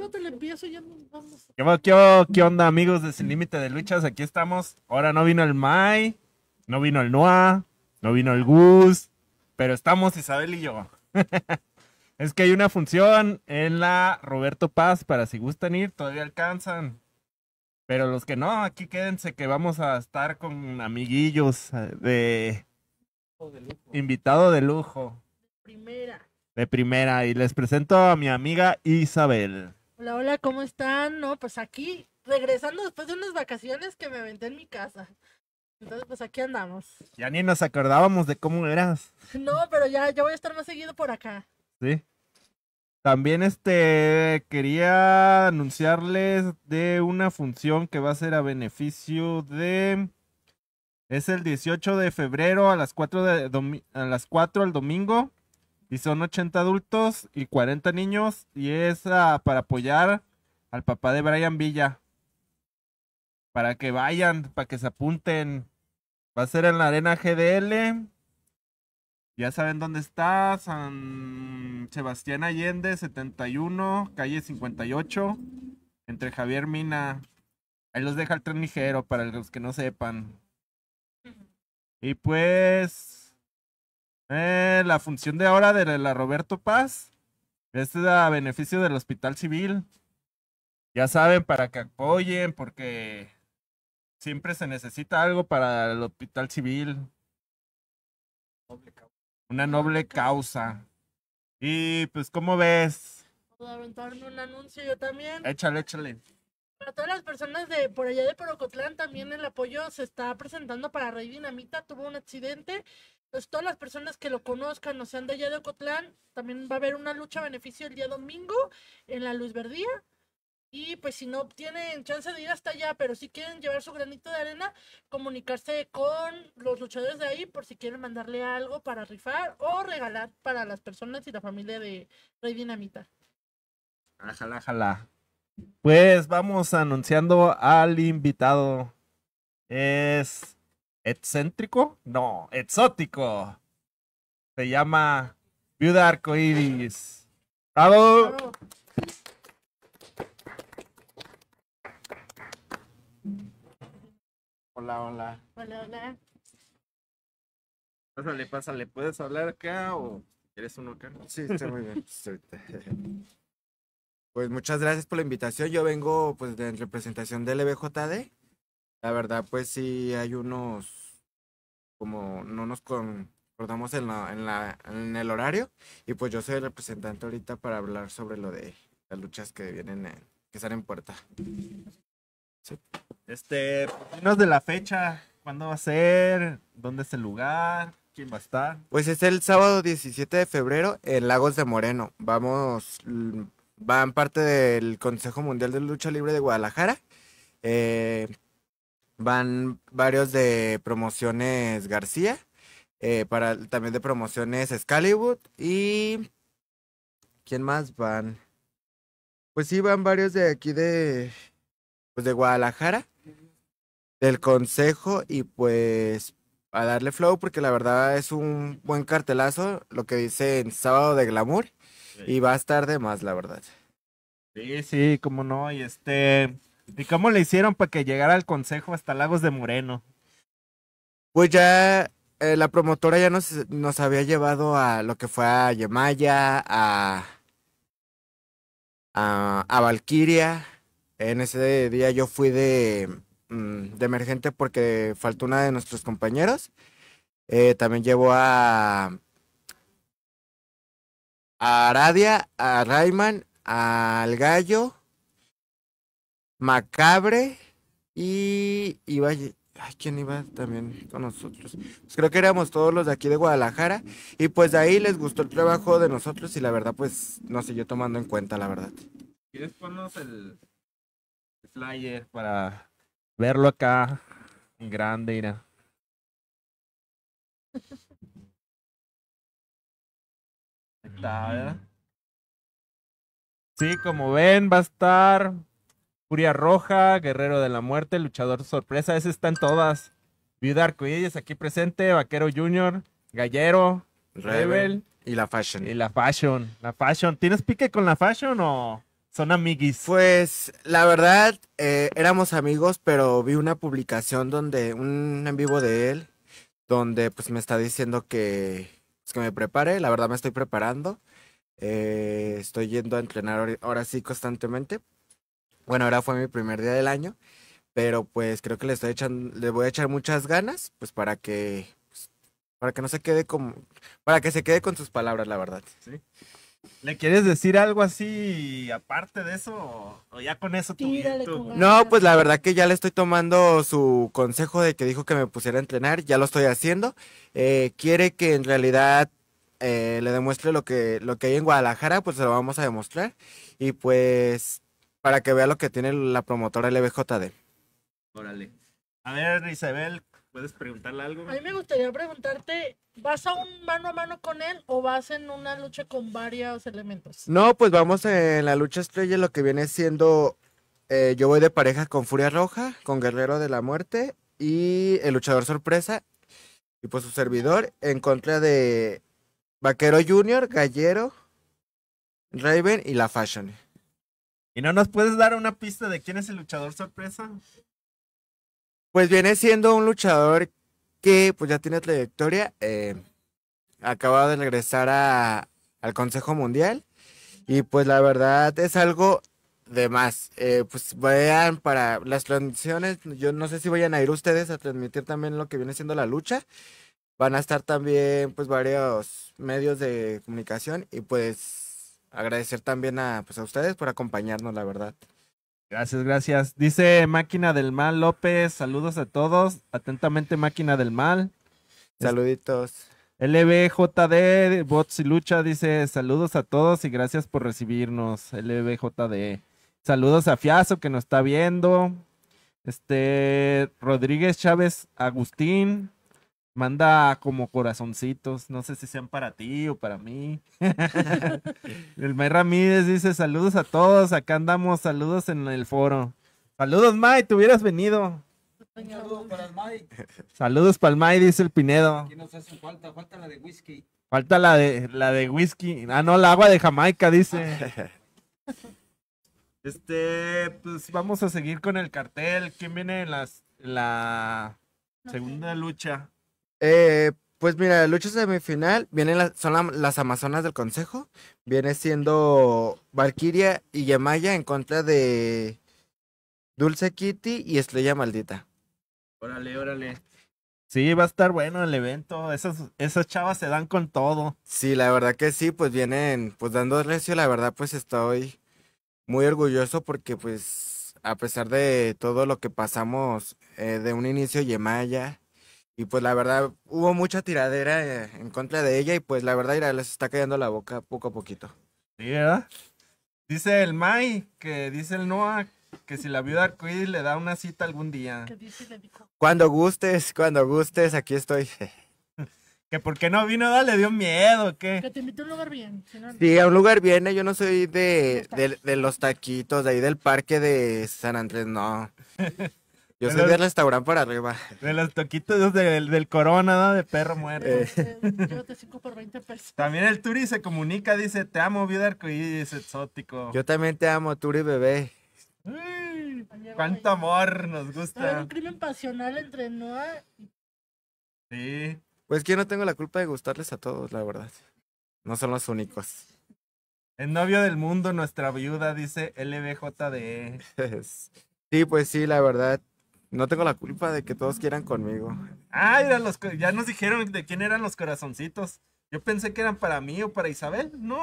no te le empiezo ya nos vamos. ¿Qué, onda, amigos de Sin Límite de Luchas? Aquí estamos. Ahora no vino el Mai, no vino el Noah, no vino el Gus, pero estamos Isabel y yo. es que hay una función en la Roberto Paz para si gustan ir, todavía alcanzan. Pero los que no, aquí quédense que vamos a estar con amiguillos eh, de, invitado de lujo. Primera primera y les presento a mi amiga Isabel. Hola, hola, ¿cómo están? No, pues aquí, regresando después de unas vacaciones que me aventé en mi casa. Entonces, pues aquí andamos. Ya ni nos acordábamos de cómo eras. No, pero ya, ya voy a estar más seguido por acá. Sí. También este quería anunciarles de una función que va a ser a beneficio de es el 18 de febrero a las 4 de a las cuatro el domingo y son 80 adultos y 40 niños. Y es ah, para apoyar al papá de Brian Villa. Para que vayan, para que se apunten. Va a ser en la arena GDL. Ya saben dónde está. San Sebastián Allende, 71, calle 58. Entre Javier Mina. Ahí los deja el tren ligero para los que no sepan. Y pues eh, la función de ahora de la Roberto Paz es a beneficio del Hospital Civil. Ya saben, para que apoyen, porque siempre se necesita algo para el Hospital Civil. Una noble causa. Y pues, ¿cómo ves? Puedo aventarme un anuncio yo también. Échale, échale. Para todas las personas de por allá de Porocotlán, también el apoyo se está presentando para Rey Dinamita. Tuvo un accidente pues todas las personas que lo conozcan o sean de allá de Ocotlán, también va a haber una lucha a beneficio el día domingo en la Luz Verdía. Y pues si no tienen chance de ir hasta allá, pero si quieren llevar su granito de arena, comunicarse con los luchadores de ahí por si quieren mandarle algo para rifar o regalar para las personas y la familia de Rey Dinamita. Ajala, ajala. Pues vamos anunciando al invitado. Es excéntrico, no, exótico. Se llama Viuda Arcoiris. Hola. Hola, hola. Hola, hola. Pásale, pásale. ¿Puedes hablar acá o eres uno acá? Sí, está muy bien. Pues, pues muchas gracias por la invitación. Yo vengo pues en representación de LBJD la verdad, pues sí hay unos, como no nos acordamos en, la, en, la, el horario, y pues yo soy el representante ahorita para hablar sobre lo de las luchas que vienen, que salen en puerta. Sí. Este, menos pues, de la fecha, cuándo va a ser, dónde es el lugar, quién va a estar. Pues es el sábado 17 de febrero en Lagos de Moreno. Vamos, van parte del Consejo Mundial de Lucha Libre de Guadalajara. Eh, van varios de promociones García, eh, para, también de promociones Scallywood y... ¿Quién más van? Pues sí, van varios de aquí de, pues de Guadalajara, del Consejo y pues a darle flow porque la verdad es un buen cartelazo lo que dice en Sábado de Glamour y va a estar de más, la verdad. Sí, sí, cómo no, y este... ¿Y cómo le hicieron para que llegara al consejo hasta Lagos de Moreno? Pues ya eh, la promotora ya nos, había llevado a lo que fue a Yemaya, a, a, a En ese día yo fui de, mm, de emergente porque faltó una de nuestros compañeros. Eh, también llevó a, a Aradia, a Rayman, al Gallo Macabre y iba, ay, ¿quién iba también con nosotros? Pues creo que éramos todos los de aquí de Guadalajara y pues de ahí les gustó el trabajo de nosotros y la verdad pues nos siguió tomando en cuenta, la verdad. ¿Quieres ponernos el flyer para verlo acá grande, Ira? está, ¿verdad? Sí, como ven, va a estar Furia Roja, Guerrero de la Muerte, Luchador Sorpresa, esas están todas. y Arcoíris aquí presente, Vaquero Junior, Gallero, Rebel, Y la Fashion. Y la Fashion, la Fashion. ¿Tienes pique con la Fashion o...? Son amiguis. Pues la verdad, eh, éramos amigos, pero vi una publicación donde, un en vivo de él, donde pues me está diciendo que, pues, que me prepare, la verdad me estoy preparando, eh, estoy yendo a entrenar ahora sí constantemente, bueno, ahora fue mi primer día del año, pero pues creo que le estoy echando, le voy a echar muchas ganas, pues para que, pues, para que no se quede como, para que se quede con sus palabras, la verdad. ¿Le quieres decir algo así aparte de eso? ¿O, ya con eso No, pues la verdad que ya le estoy tomando su consejo de que dijo que me pusiera a entrenar, ya lo estoy haciendo. Eh, quiere que en realidad eh, le demuestre lo que, lo que hay en Guadalajara, pues se lo vamos a demostrar. Y pues para que vea lo que tiene la promotora LBJD. Órale. A ver, Isabel, ¿puedes preguntarle algo? A mí me gustaría preguntarte, ¿vas a un mano a mano con él o vas en una lucha con varios elementos? No, pues vamos en la lucha estrella, lo que viene siendo, eh, yo voy de pareja con Furia Roja, con Guerrero de la Muerte y el luchador sorpresa, y pues su servidor, en contra de Vaquero Junior, Gallero, Raven y La Fashion. ¿Y no nos puedes dar una pista de quién es el luchador sorpresa? Pues viene siendo un luchador que pues ya tiene trayectoria. Eh, acaba de regresar a, al Consejo Mundial. Y pues la verdad es algo de más. Eh, pues vayan para las transmisiones. Yo no sé si vayan a ir ustedes a transmitir también lo que viene siendo la lucha. Van a estar también pues varios medios de comunicación y pues agradecer también a, pues, a ustedes por acompañarnos, la verdad. Gracias, gracias. Dice Máquina del Mal López, saludos a todos. Atentamente, Máquina del Mal. Saluditos. LBJD, Bots y Lucha, dice saludos a todos y gracias por recibirnos. LBJD. Saludos a Fiaso, que nos está viendo. Este, Rodríguez Chávez Agustín manda como corazoncitos, no sé si sean para ti o para mí. el May Ramírez dice saludos a todos, acá andamos, saludos en el foro. Saludos May, te hubieras venido. Saludos para el May. Saludos para el May, dice el Pinedo. Aquí nos hace falta, falta la de whisky. Falta la de, whisky. Ah, no, la agua de Jamaica, dice. este, pues vamos a seguir con el cartel. ¿Quién viene las, en la segunda lucha? Eh, pues mira, lucha semifinal, vienen las, son las Amazonas del Consejo. Viene siendo Valkyria y Yemaya en contra de Dulce Kitty y Estrella Maldita. Órale, órale. Sí, va a estar bueno el evento. Esas, esas chavas se dan con todo. Sí, la verdad que sí, pues vienen, pues dando recio, la verdad, pues estoy muy orgulloso porque pues a pesar de todo lo que pasamos eh, de un inicio Yemaya, y pues la verdad, hubo mucha tiradera eh, en contra de ella y pues la verdad, les está cayendo la boca poco a poquito. Sí, ¿verdad? Dice el Mai, que dice el Noah, que si la viuda arcoíris le da una cita algún día. Cuando gustes, cuando gustes, aquí estoy. Que porque no vino, ¿Le dio miedo, ¿qué? Que te invité a un lugar bien. Si Sí, a un lugar bien, eh, yo no soy de, de los taquitos, de ahí del parque de San Andrés, no. Yo soy del restaurante para arriba. De los toquitos del, del corona, ¿no? De perro muerto. Eh. Llévate por 20 pesos. También el Turi se comunica, dice, te amo, vida arcoíris, exótico. Yo también te amo, Turi bebé. Uy, cuánto amor nos gusta. un crimen pasional entre Noah y... Sí. Pues que yo no tengo la culpa de gustarles a todos, la verdad. No son los únicos. El novio del mundo, nuestra viuda, dice LBJDE. sí, pues sí, la verdad. No tengo la culpa de que todos quieran conmigo. Ah, ya nos dijeron de quién eran los corazoncitos. Yo pensé que eran para mí o para Isabel. No,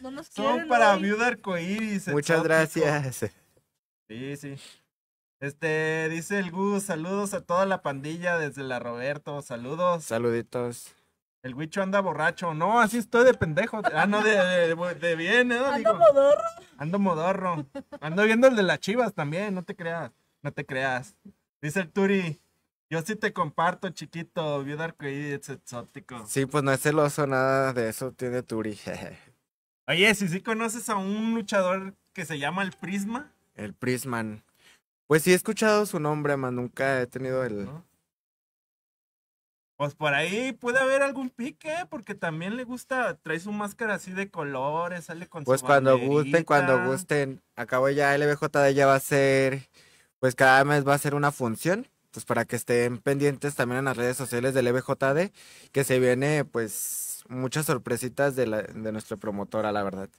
no nos quieren, Son para Viuda Arcoíris. Muchas gracias. Sí, sí. Este, dice el Gus, saludos a toda la pandilla desde la Roberto, saludos. Saluditos. El Huicho anda borracho. No, así estoy de pendejo. Ah, no, de, bien, ¿eh? Ando modorro. Ando modorro. Ando viendo el de las chivas también, no te creas. No te creas. Dice el Turi, yo sí te comparto, chiquito. Viuda arcoíris exótico. Sí, pues no es celoso, nada de eso tiene Turi. Oye, si ¿sí, conoces a un luchador que se llama el Prisma. El Prisman. Pues sí he escuchado su nombre, mas nunca he tenido el. Pues por ahí puede haber algún pique, ¿eh? porque también le gusta, trae su máscara así de colores, sale con pues su Pues cuando gusten, cuando gusten. Acabo ya, LBJ ya va a ser pues cada mes va a ser una función. Pues para que estén pendientes también en las redes sociales del EBJD, que se viene pues muchas sorpresitas de, la, de nuestra promotora, la verdad.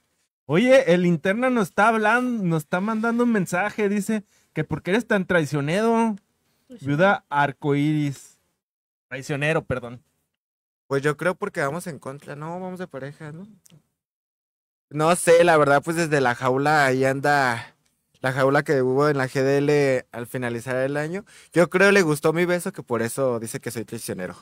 Oye, el interna nos está hablando, nos está mandando un mensaje, dice que porque eres tan traicionero, pues viuda arcoíris. Traicionero, perdón. Pues yo creo porque vamos en contra, no, vamos de pareja, ¿no? No sé, la verdad, pues desde la jaula ahí anda la jaula que hubo en la GDL al finalizar el año. Yo creo le gustó mi beso, que por eso dice que soy traicionero.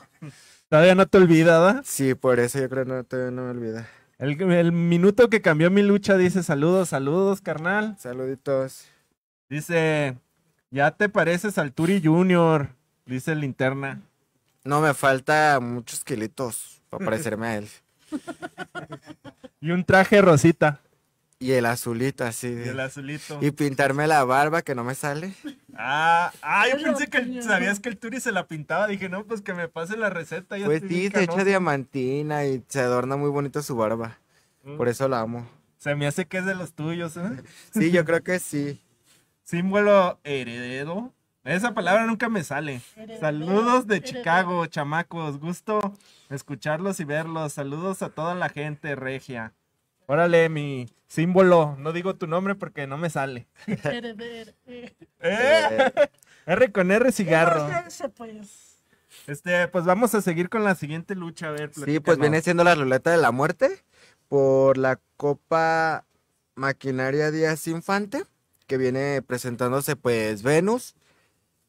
Todavía no te olvidaba. Sí, por eso yo creo que no, todavía no me olvida. El, minuto que cambió mi lucha dice saludos, saludos, carnal. Saluditos. Dice, ya te pareces al Turi Junior, dice Linterna. No, me falta muchos kilitos para parecerme a él. y un traje rosita. Y el azulito así. Y pintarme la barba que no me sale. Ah, ah yo pensé que sabías que el Turi se la pintaba. Dije, no, pues que me pase la receta. pues sí, se echa diamantina y se adorna muy bonito su barba. Mm. Por eso la amo. Se me hace que es de los tuyos, ¿eh? Sí, yo creo que sí. Símbolo heredero. Esa palabra nunca me sale. Saludos de Chicago, chamacos. Gusto escucharlos y verlos. Saludos a toda la gente regia. Órale, mi símbolo. No digo tu nombre porque no me sale. Eh. R con R cigarro. pues. Este, pues vamos a seguir con la siguiente lucha, a ver. Sí, pues viene siendo la ruleta de la muerte por la Copa Maquinaria Díaz Infante, que viene presentándose pues Venus,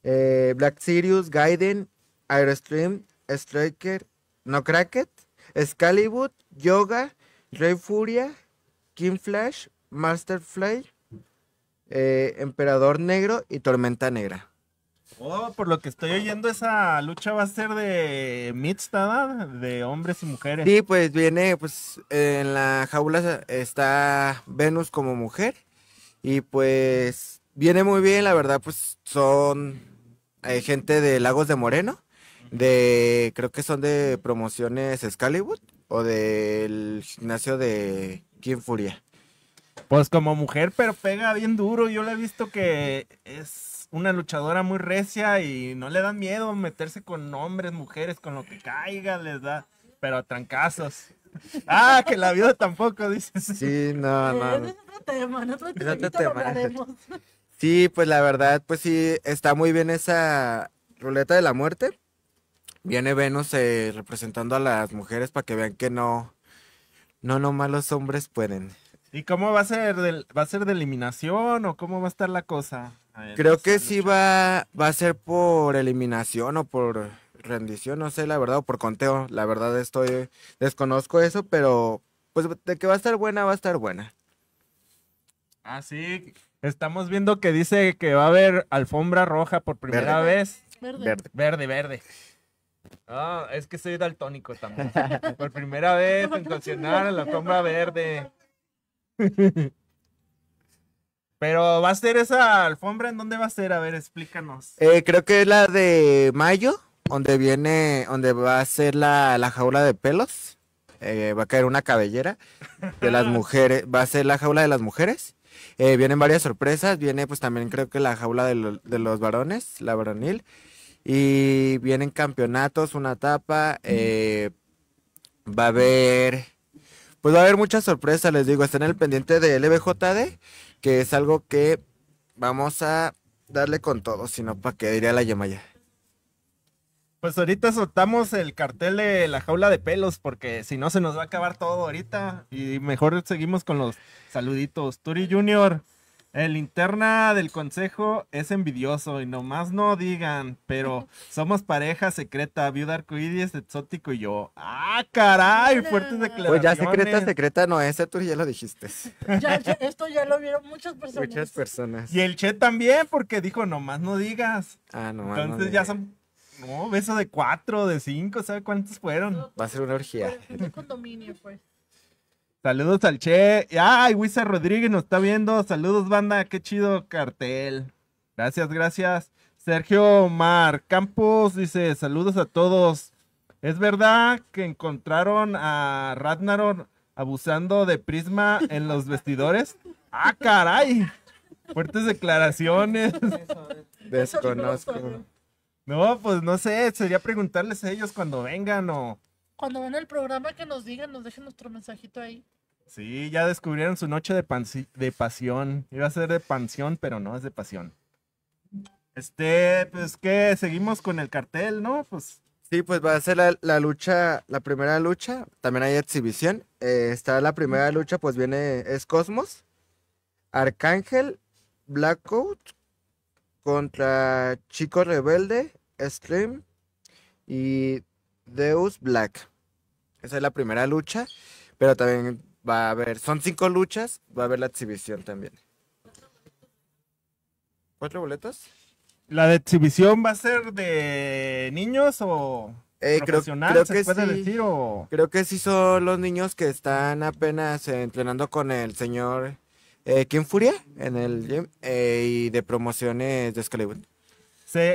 eh, Black Sirius, Gaiden, Aerostream, Striker, No Cracket, scalywood Yoga, Rey Furia, King Flash, Master Fly, eh, Emperador Negro y Tormenta Negra. Oh, por lo que estoy oyendo, esa lucha va a ser de mixta, De hombres y mujeres. Sí, pues viene, pues en la jaula está Venus como mujer. Y pues viene muy bien, la verdad, pues son eh, gente de Lagos de Moreno. De, creo que son de promociones Scalywood o del gimnasio de King Furia. Pues como mujer, pero pega bien duro. Yo le he visto que es una luchadora muy recia y no le dan miedo meterse con hombres, mujeres, con lo que caiga, les da, pero a trancazos. Ah, que la vio tampoco, dices. Sí, no, no. no Sí, pues la verdad, pues sí, está muy bien esa ruleta de la muerte viene Venus eh, representando a las mujeres para que vean que no, no, no malos hombres pueden. ¿Y cómo va a ser? ¿Va a ser de eliminación o cómo va a estar la cosa? Creo que sí va, va a ser por eliminación o por rendición, no sé la verdad, o por conteo. La verdad estoy, desconozco eso, pero pues de que va a estar buena, va a estar buena. Ah, sí. Estamos viendo que dice que va a haber alfombra roja por primera vez. Verde, verde. verde. Ah, es que soy daltónico también. Por primera vez en en la sombra verde. Pero va a ser esa alfombra, ¿en dónde va a ser? A ver, explícanos. Eh, creo que es la de mayo, donde viene, donde va a ser la, jaula de pelos. Eh, va a caer una cabellera de las mujeres, va a ser la jaula de las mujeres. Eh, vienen varias sorpresas, viene pues también creo que la jaula de, de los varones, la varonil. Y vienen campeonatos, una etapa. Eh, va a haber. Pues va a haber muchas sorpresas, les digo. en el pendiente de LBJD, que es algo que vamos a darle con todo, si no, ¿para que diría la Yemaya. Pues ahorita soltamos el cartel de la jaula de pelos, porque si no se nos va a acabar todo ahorita. Y mejor seguimos con los saluditos. Turi Junior, el interna del consejo es envidioso y nomás no digan, pero somos pareja secreta, viuda arcoíris, exótico y yo. ¡Ah, caray! Fuertes declaraciones. Pues ya secreta, secreta no es, tú ya lo dijiste. Ya, esto ya lo vieron muchas personas. Muchas personas. Y el Che también, porque dijo, nomás no digas. Ah, nomás Entonces ya son, no, beso de cuatro, de cinco, ¿sabe cuántos fueron? Va a ser una orgía. Un condominio, pues. Saludos al Che. Ay, Wisa Rodríguez nos está viendo. Saludos, banda. Qué chido cartel. Gracias, gracias. Sergio Mar Campos dice: Saludos a todos. ¿Es verdad que encontraron a Ratnaron abusando de Prisma en los vestidores? ¡Ah, caray! Fuertes declaraciones. Desconozco. No, pues no sé, sería preguntarles a ellos cuando vengan o cuando ven el programa que nos digan, nos dejen nuestro mensajito ahí. Sí, ya descubrieron su noche de, de pasión. Iba a ser de pansión, pero no, es de pasión. Este, pues que seguimos con el cartel, ¿no? Pues. Sí, pues va a ser la, lucha, la primera lucha. También hay exhibición. Eh, está la primera lucha, pues viene, es Cosmos, Arcángel, Blackout, contra Chico Rebelde, Stream y Deus Black. Esa es la primera lucha, pero también va a haber, son cinco luchas, va a haber la exhibición también. ¿Cuatro boletos? ¿La de exhibición va a ser de niños o eh, Creo, que sí, creo que son los niños que están apenas eh, entrenando con el señor eh, Kim Furia en el gym eh, y de promociones de Scalibur.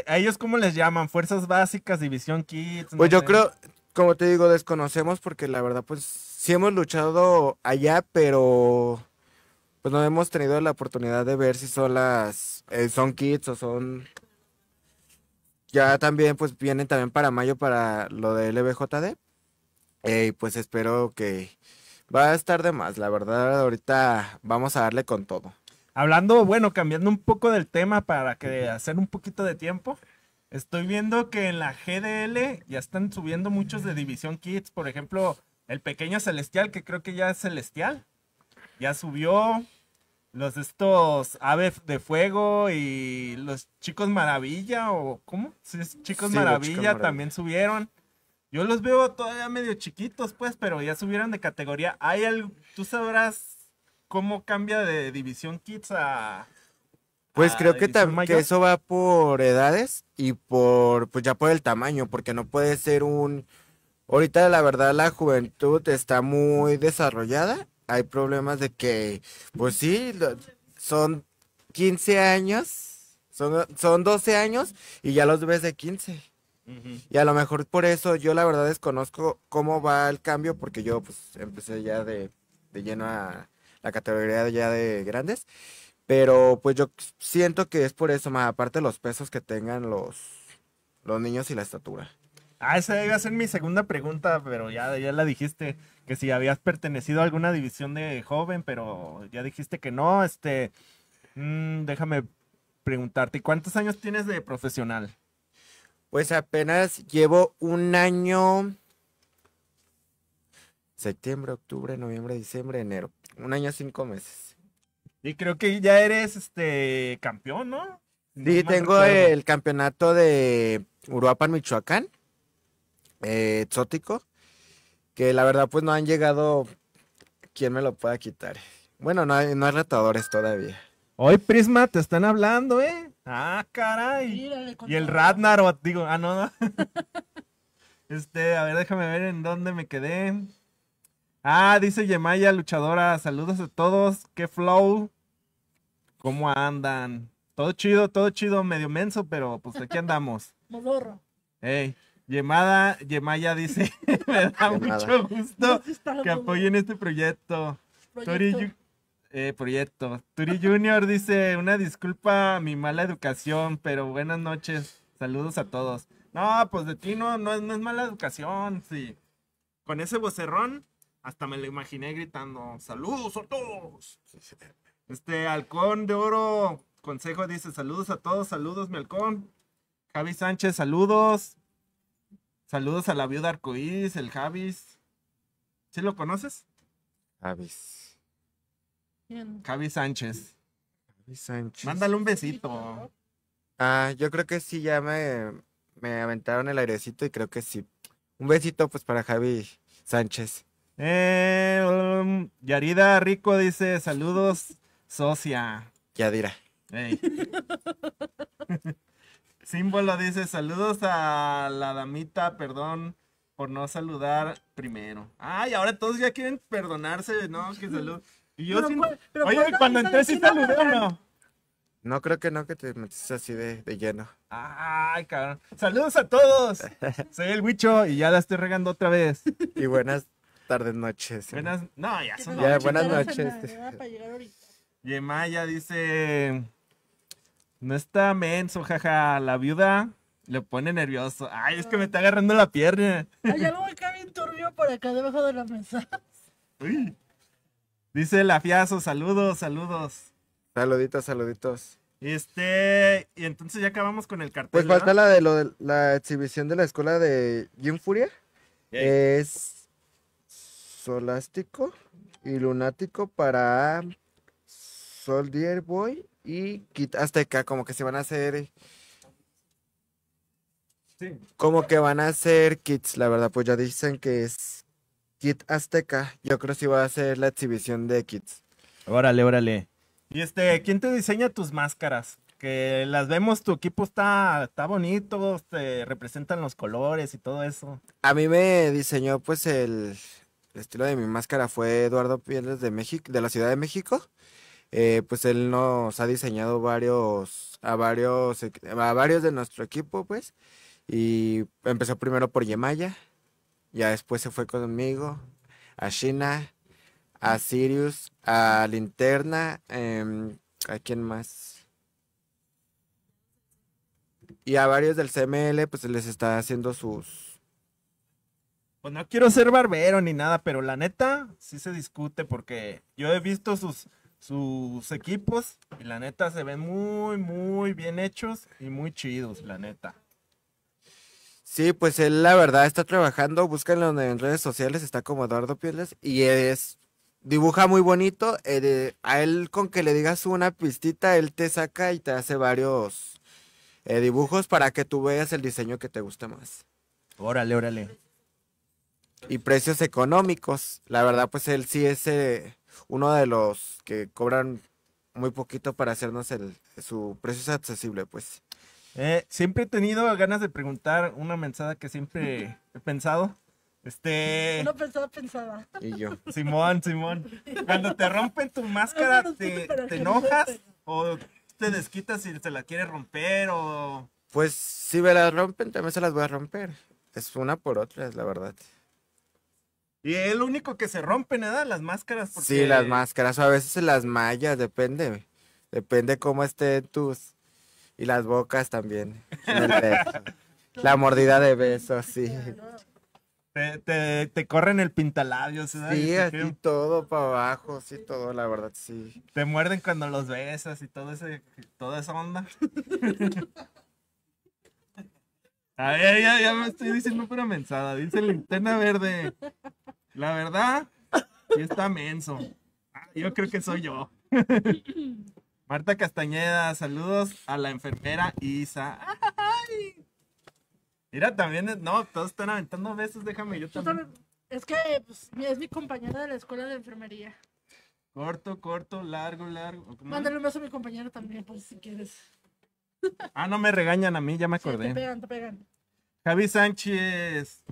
¿A ellos cómo les llaman? Fuerzas básicas, división Kids? pues yo creo, como te digo, desconocemos porque la verdad, pues sí hemos luchado allá, pero pues no hemos tenido la oportunidad de ver si son las, eh, son kits o son... Ya también, pues vienen también para mayo para lo de LBJD. y pues espero que va a estar de más. La verdad, ahorita vamos a darle con todo. Hablando, bueno, cambiando un poco del tema para que hacer un poquito de tiempo. Estoy viendo que en la GDL ya están subiendo muchos de División Kids. Por ejemplo, el pequeño Celestial, que creo que ya es Celestial. Ya subió. Los estos Aves de Fuego y los Chicos Maravilla, o ¿cómo? Sí, Chicos Maravilla también subieron. Yo los veo todavía medio chiquitos, pues, pero ya subieron de categoría. ¿Hay ¿Tú sabrás cómo cambia de división kids a... Pues creo que, que eso va por edades y por, pues ya por el tamaño, porque no puede ser un... Ahorita la verdad la juventud está muy desarrollada. Hay problemas de que, pues sí, son 15 años son, son, 12 años y ya los ves de 15. Y a lo mejor por eso yo la verdad desconozco cómo va el cambio porque yo pues empecé ya de lleno a, la categoría ya de grandes. Pero pues yo siento que es por eso, más aparte de los pesos que tengan los, los niños y la estatura. Ah, esa iba a ser mi segunda pregunta, pero ya, ya la dijiste, que si habías pertenecido a alguna división de joven, pero ya dijiste que no, este, mm, déjame preguntarte, ¿cuántos años tienes de profesional? Pues apenas llevo un año septiembre, octubre, noviembre, diciembre, enero. Un año, cinco meses. Y creo que ya eres este campeón, ¿no? Sí, tengo el campeonato de Uruapan, Michoacán, eh, exótico, que la verdad pues no han llegado quien me lo pueda quitar. Bueno, no hay, ratadores todavía. Hoy Prisma te están hablando, ¿eh? Ah, caray. y el Ratnar, digo, ah, no, no. este, a ver, déjame ver en dónde me quedé. Ah, dice Yemaya, luchadora. Saludos a todos. Qué flow. ¿Cómo andan? Todo chido, todo chido, medio menso, pero pues aquí andamos. Modorro. Ey, Yemada, Yemaya dice, me da mucho gusto que apoyen este proyecto. Proyecto. eh, Turi Junior dice, una disculpa mi mala educación, pero buenas noches. Saludos a todos. No, pues de ti no, no, es mala educación, sí. Con ese vocerrón, hasta me lo imaginé gritando, saludos a todos. Este halcón de oro, consejo dice, saludos a todos, saludos mi halcón. Javi Sánchez, saludos. Saludos a la viuda Arcoís, el Javis. ¿Sí lo conoces? Javis. Javi Sánchez. Javi Sánchez. Mándale un besito. Ah, yo creo que sí, ya me, me aventaron el airecito y creo que sí. Un besito pues para Javi Sánchez. Eh, um, Yarida Rico dice, saludos, socia. Yadira. Hey. Símbolo dice, saludos a la damita, perdón por no saludar primero. Ay, ahora todos ya quieren perdonarse, ¿no? Que salud. yo Oye, cuando entré sí saludé o no. No creo que no, que te metiste así de, de, lleno. Ay, cabrón. Saludos a todos. Soy el Huicho y ya la estoy regando otra vez. Y buenas tardes, noches. Buenas, no, ya son noches. Ya, buenas noches. Yemaya dice, no está menso, jaja, la viuda le pone nervioso. Ay, es que me está agarrando la pierna. Hay algo acá bien turbio por acá debajo de la mesa. Dice el Fiazo, saludos, saludos. Saluditos, saluditos. Este, y entonces ya acabamos con el cartel. Pues falta la de lo de la exhibición de la escuela de Jim Furia. Es Solástico y Lunático para Soldier Boy y Kit Azteca, como que se van a hacer. Eh, sí. Como que van a hacer kits, la verdad, pues ya dicen que es Kit Azteca. Yo creo que sí va a ser la exhibición de kits. Órale, órale. Y este, ¿quién te diseña tus máscaras? Que las vemos, tu equipo está, está bonito, te representan los colores y todo eso. A mí me diseñó pues el, el estilo de mi máscara fue Eduardo Pieles de México, de la Ciudad de México. Eh, pues él nos ha diseñado varios a varios a varios de nuestro equipo, pues. Y empezó primero por Yemaya, ya después se fue conmigo a China, a Sirius, a Linterna, em, a quién más. Y a varios del CML, pues les está haciendo sus pues no quiero ser barbero ni nada, pero la neta sí se discute porque yo he visto sus, sus equipos y la neta se ven muy, muy bien hechos y muy chidos, la neta. Sí, pues él la verdad está trabajando, búscalo en redes sociales, está como Eduardo Pieles y es dibuja muy bonito, eh, a él con que le digas una pistita, él te saca y te hace varios eh, dibujos para que tú veas el diseño que te gusta más. Órale, órale y precios económicos. La verdad, pues él sí es eh, uno de los que cobran muy poquito para hacernos el, su precio es accesible, pues. Eh, siempre he tenido ganas de preguntar una mensada que siempre he pensado. Este. No pensaba, pensaba. Y yo. Simón, Simón. Cuando te rompen tu máscara, ¿te, enojas? ¿O te desquitas y se la quieres romper? o...? Pues si me la rompen, también se las voy a romper. Es una por otra, es la verdad. Y es único que se rompe, nada, las máscaras. Porque... Sí, las máscaras, o a veces las mallas, depende. Depende cómo estén tus. Y las bocas también. La mordida de besos, sí. Te, te, corren el pintalabios, ¿sabes? Sí, todo para abajo, sí, todo, la verdad, sí. Te muerden cuando los besas y todo ese, toda esa onda. A ya, ya me estoy diciendo pura mensada. Dice linterna verde. La verdad, está menso. Ah, yo creo que soy yo. Marta Castañeda, saludos a la enfermera Isa. Mira, también, no, todos están aventando besos, déjame yo también. Es que pues, es mi compañera de la escuela de enfermería. Corto, corto, largo, largo. Mándale un beso a mi compañera también, por pues, si quieres. Ah, no me regañan a mí, ya me acordé. Javi Sánchez.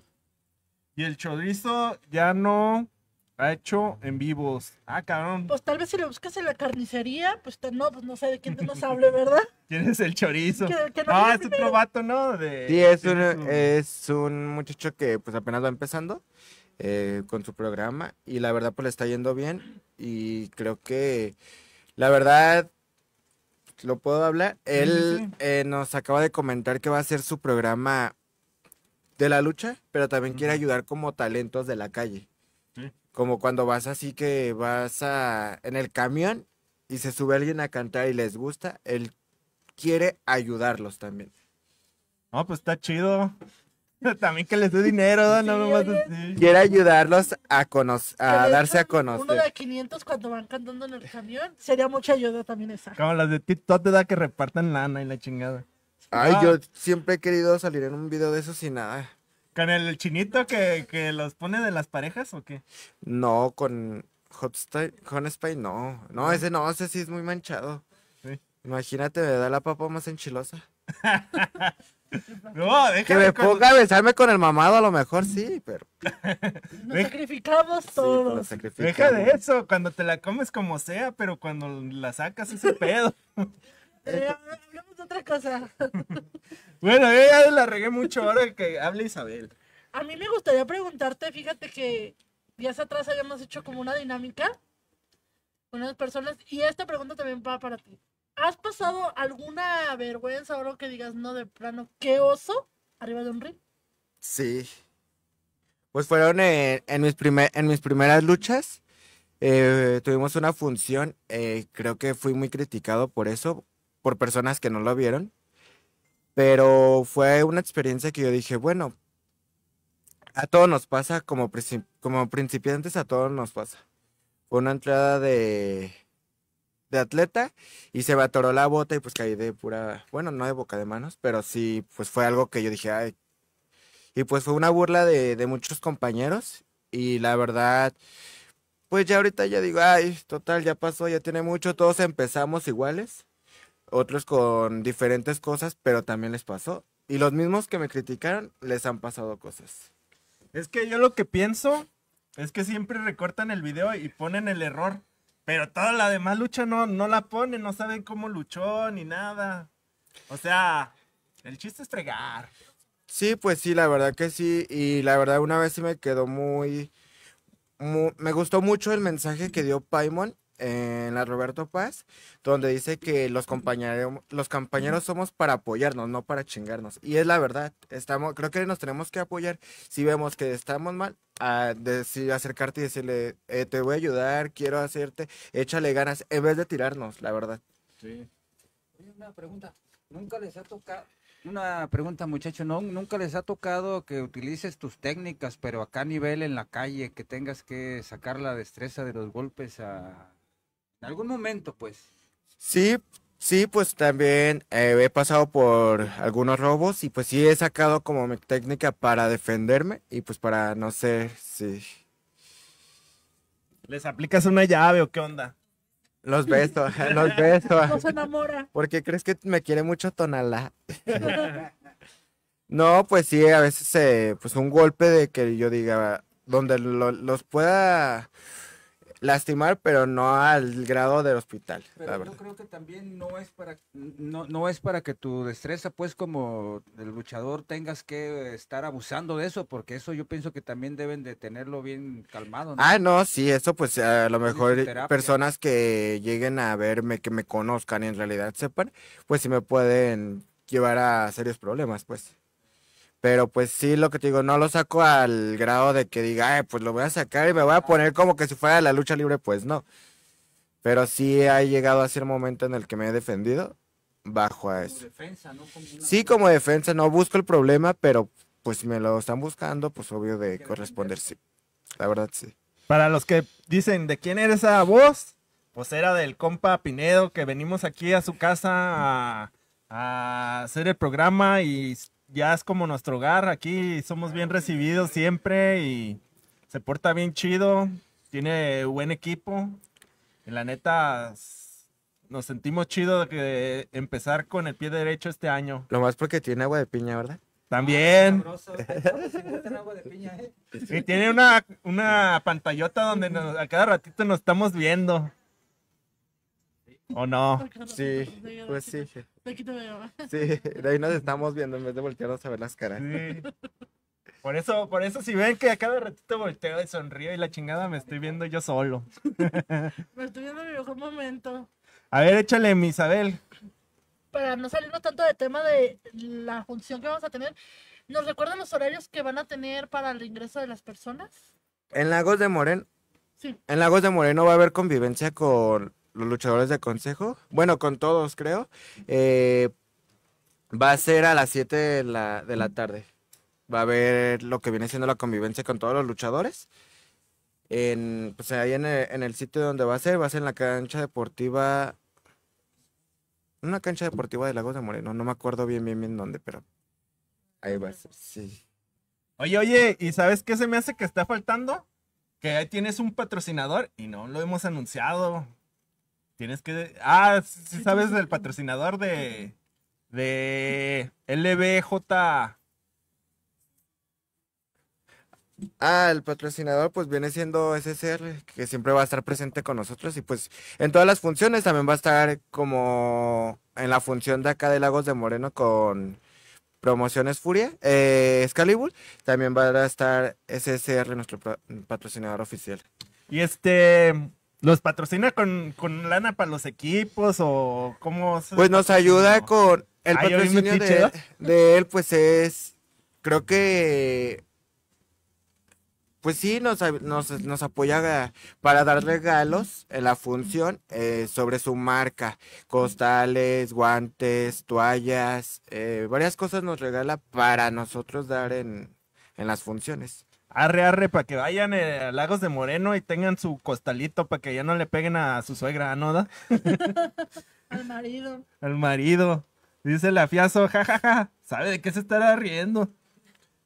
Y el chorizo ya no ha hecho en vivos. Ah, cabrón. Pues tal vez si lo buscas en la carnicería, pues no, pues no sé de quién nos hable, ¿verdad? ¿Quién es el chorizo? Ah, es otro vato, ¿no? sí, es un, muchacho que pues apenas va empezando eh, con su programa y la verdad pues le está yendo bien y creo que la verdad lo puedo hablar. Él eh, nos acaba de comentar que va a ser su programa de la lucha, pero también quiere ayudar como talentos de la calle. Como cuando vas así que vas en el camión y se sube alguien a cantar y les gusta, él quiere ayudarlos también. No, pues está chido. También que les dé dinero, ¿no? me a Quiere ayudarlos a, a darse a conocer. Uno de 500 cuando van cantando en el camión. Sería mucha ayuda también esa. Como las de TikTok te da que repartan lana y la chingada. Ay, ah. yo siempre he querido salir en un video de eso sin nada. ¿Con el chinito que, los pone de las parejas o qué? No, con con spy no. No, ah. ese no, ese sí es muy manchado. Imagínate, me da la papa más enchilosa. No, Que me ponga a besarme con el mamado, a lo mejor sí, pero. Nos sacrificamos todos. Deja de eso, cuando te la comes como sea, pero cuando la sacas ese pedo. Eh, bueno, yo eh, ya la regué mucho ahora que hable Isabel. A mí me gustaría preguntarte, fíjate que días atrás habíamos hecho como una dinámica con unas personas, y esta pregunta también va para ti. ¿Has pasado alguna vergüenza o algo que digas, no, de plano, qué oso arriba de un ring? Sí. Pues fueron en, mis en mis primeras luchas. Eh, tuvimos una función. Eh, creo que fui muy criticado por eso, por personas que no lo vieron. Pero fue una experiencia que yo dije, bueno, a todos nos pasa, como, como principiantes a todos nos pasa. Fue una entrada de de atleta y se me atoró la bota y pues caí de pura, bueno, no de boca de manos, pero sí, pues fue algo que yo dije, ay. Y pues fue una burla de, muchos compañeros y la verdad, pues ya ahorita ya digo, ay, total, ya pasó, ya tiene mucho, todos empezamos iguales, otros con diferentes cosas, pero también les pasó. Y los mismos que me criticaron les han pasado cosas. Es que yo lo que pienso es que siempre recortan el video y ponen el error pero toda la demás lucha no, no la ponen, no saben cómo luchó ni nada. O sea, el chiste es fregar. Sí, pues sí, la verdad que sí. Y la verdad, una vez sí me quedó muy, muy. me gustó mucho el mensaje que dio Paimon en la Roberto Paz, donde dice que los compañeros, los compañeros somos para apoyarnos, no para chingarnos. Y es la verdad, estamos, creo que nos tenemos que apoyar. Si vemos que estamos mal, a decir, acercarte y decirle, eh, te voy a ayudar, quiero hacerte, échale ganas, en vez de tirarnos, la verdad. Sí. Una pregunta, ¿nunca les ha tocado, una pregunta, muchacho. ¿no? ¿Nunca les ha tocado que utilices tus técnicas, pero acá a nivel en la calle, que tengas que sacar la destreza de los golpes a, en algún momento, pues. Sí, sí, pues también eh, he pasado por algunos robos y pues sí he sacado como mi técnica para defenderme y pues para no ser, sí. ¿Les aplicas una llave o qué onda? Los beso, los beso. se enamora. Porque crees que me quiere mucho Tonalá. no, pues sí, a veces pues un golpe de que yo diga, donde los pueda lastimar, pero no al grado del hospital. Pero yo creo que también no es para no, no es para que tu destreza, pues como el luchador, tengas que estar abusando de eso, porque eso yo pienso que también deben de tenerlo bien calmado. Ah, no, sí, eso pues a lo mejor personas que lleguen a verme, que me conozcan y en realidad sepan, pues sí me pueden llevar a serios problemas, pues. Pero pues sí, lo que te digo, no lo saco al grado de que diga, pues lo voy a sacar y me voy a poner como que si fuera la lucha libre, pues no. Pero sí ha llegado a ser un momento en el que me he defendido bajo a eso. defensa, ¿no? sí, como defensa, no busco el problema, pero pues me lo están buscando, pues obvio de corresponder, sí. La verdad, sí. Para los que dicen, ¿de quién era esa voz? Pues era del compa Pinedo, que venimos aquí a su casa a, a hacer el programa y ya es como nuestro hogar. Aquí somos bien recibidos siempre y se porta bien chido. Tiene buen equipo. En la neta, nos sentimos chidos de, empezar con el pie derecho este año. Lo más porque tiene agua de piña, ¿verdad? También. Y ah, este ¿eh? tiene una, una pantallota donde a cada ratito nos estamos viendo. ¿O no? Sí, pues sí. Sí, ahí nos estamos viendo en vez de voltearnos a ver las caras. Por eso, por eso si ven que a cada ratito volteo y sonrío y la chingada me estoy viendo yo solo. Me estoy viendo en mi mejor momento. A ver, échale, mi Isabel. Para no salirnos tanto de tema de la función que vamos a tener, ¿nos recuerdan los horarios que van a tener para el ingreso de las personas? En Lagos de Moreno. Sí. En Lagos de Moreno va a haber convivencia con los luchadores de consejo, bueno, con todos creo, eh, va a ser a las 7 de la, tarde. Va a haber lo que viene siendo la convivencia con todos los luchadores. En, pues ahí en el, sitio donde va a ser, va a ser en la cancha deportiva una cancha deportiva de Lagos de Moreno, no me acuerdo bien, bien, bien dónde, pero ahí va a ser, sí. Oye, oye, ¿y sabes qué se me hace que está faltando? Que ahí tienes un patrocinador y no lo hemos anunciado. Tienes que. Ah, sí sabes del patrocinador de. De. LBJ. Ah, el patrocinador pues viene siendo SSR, que siempre va a estar presente con nosotros y pues en todas las funciones también va a estar como en la función de acá de Lagos de Moreno con Promociones Furia, eh, también va a estar SSR, nuestro patrocinador oficial. Y este, ¿Los patrocina con, lana para los equipos o cómo? Pues nos ayuda con... El patrocinio de, él pues es... Creo que pues sí, nos, nos, apoya para dar regalos en la función eh, sobre su marca. Costales, guantes, toallas, eh, varias cosas nos regala para nosotros dar en, en las funciones arre, arre, para que vayan eh, a Lagos de Moreno y tengan su costalito para que ya no le peguen a su suegra, ¿no? Al marido. Al marido. Dice la fiazo, jajaja. ¿Sabe de qué se estará riendo?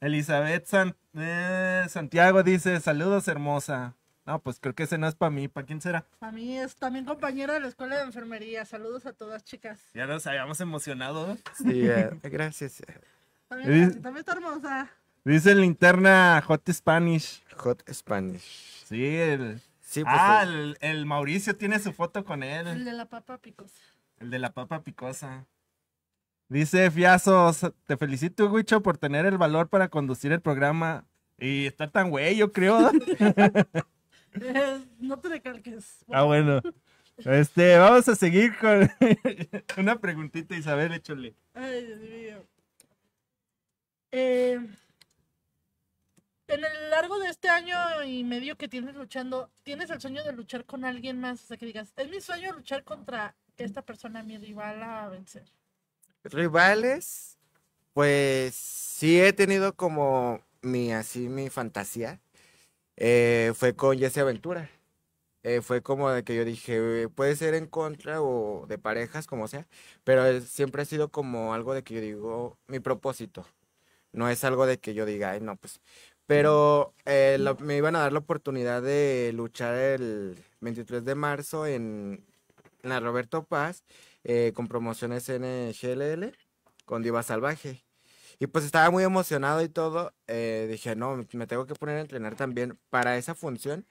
Elizabeth San, eh, Santiago dice, saludos hermosa. No, pues creo que ese no es para mí. ¿Para quién será? Para mí es también compañera de la escuela de enfermería. Saludos a todas chicas. Ya nos habíamos emocionado. Sí, eh, gracias. también está hermosa. Dice linterna Hot Spanish. Hot Spanish. Sí, el. Pues, ah, eh. el, Mauricio tiene su foto con él. El de la papa picosa. El de la papa picosa. Dice Fiazos, te felicito, Huicho, por tener el valor para conducir el programa y estar tan güey, yo creo. Eh, no te recalques. Ah, bueno. Este, vamos a seguir con una preguntita, Isabel, échale. Ay, Dios mío. Eh, en el largo de este año y medio que tienes luchando, ¿tienes el sueño de luchar con alguien más? O sea, que digas, es mi sueño luchar contra esta persona, mi rival a vencer. Rivales, pues sí he tenido como mi, así mi fantasía. Eh, fue con Jesse Aventura. Eh, fue como de que yo dije, puede ser en contra o de parejas, como sea, pero siempre ha sido como algo de que yo digo, mi propósito. No es algo de que yo diga, ay, no, pues pero eh, me iban a dar la oportunidad de luchar el 23 de marzo en, la Roberto Paz eh, con promociones GLL con Diva Salvaje. Y pues estaba muy emocionado y todo. Eh, dije, no, me tengo que poner a entrenar también para esa función,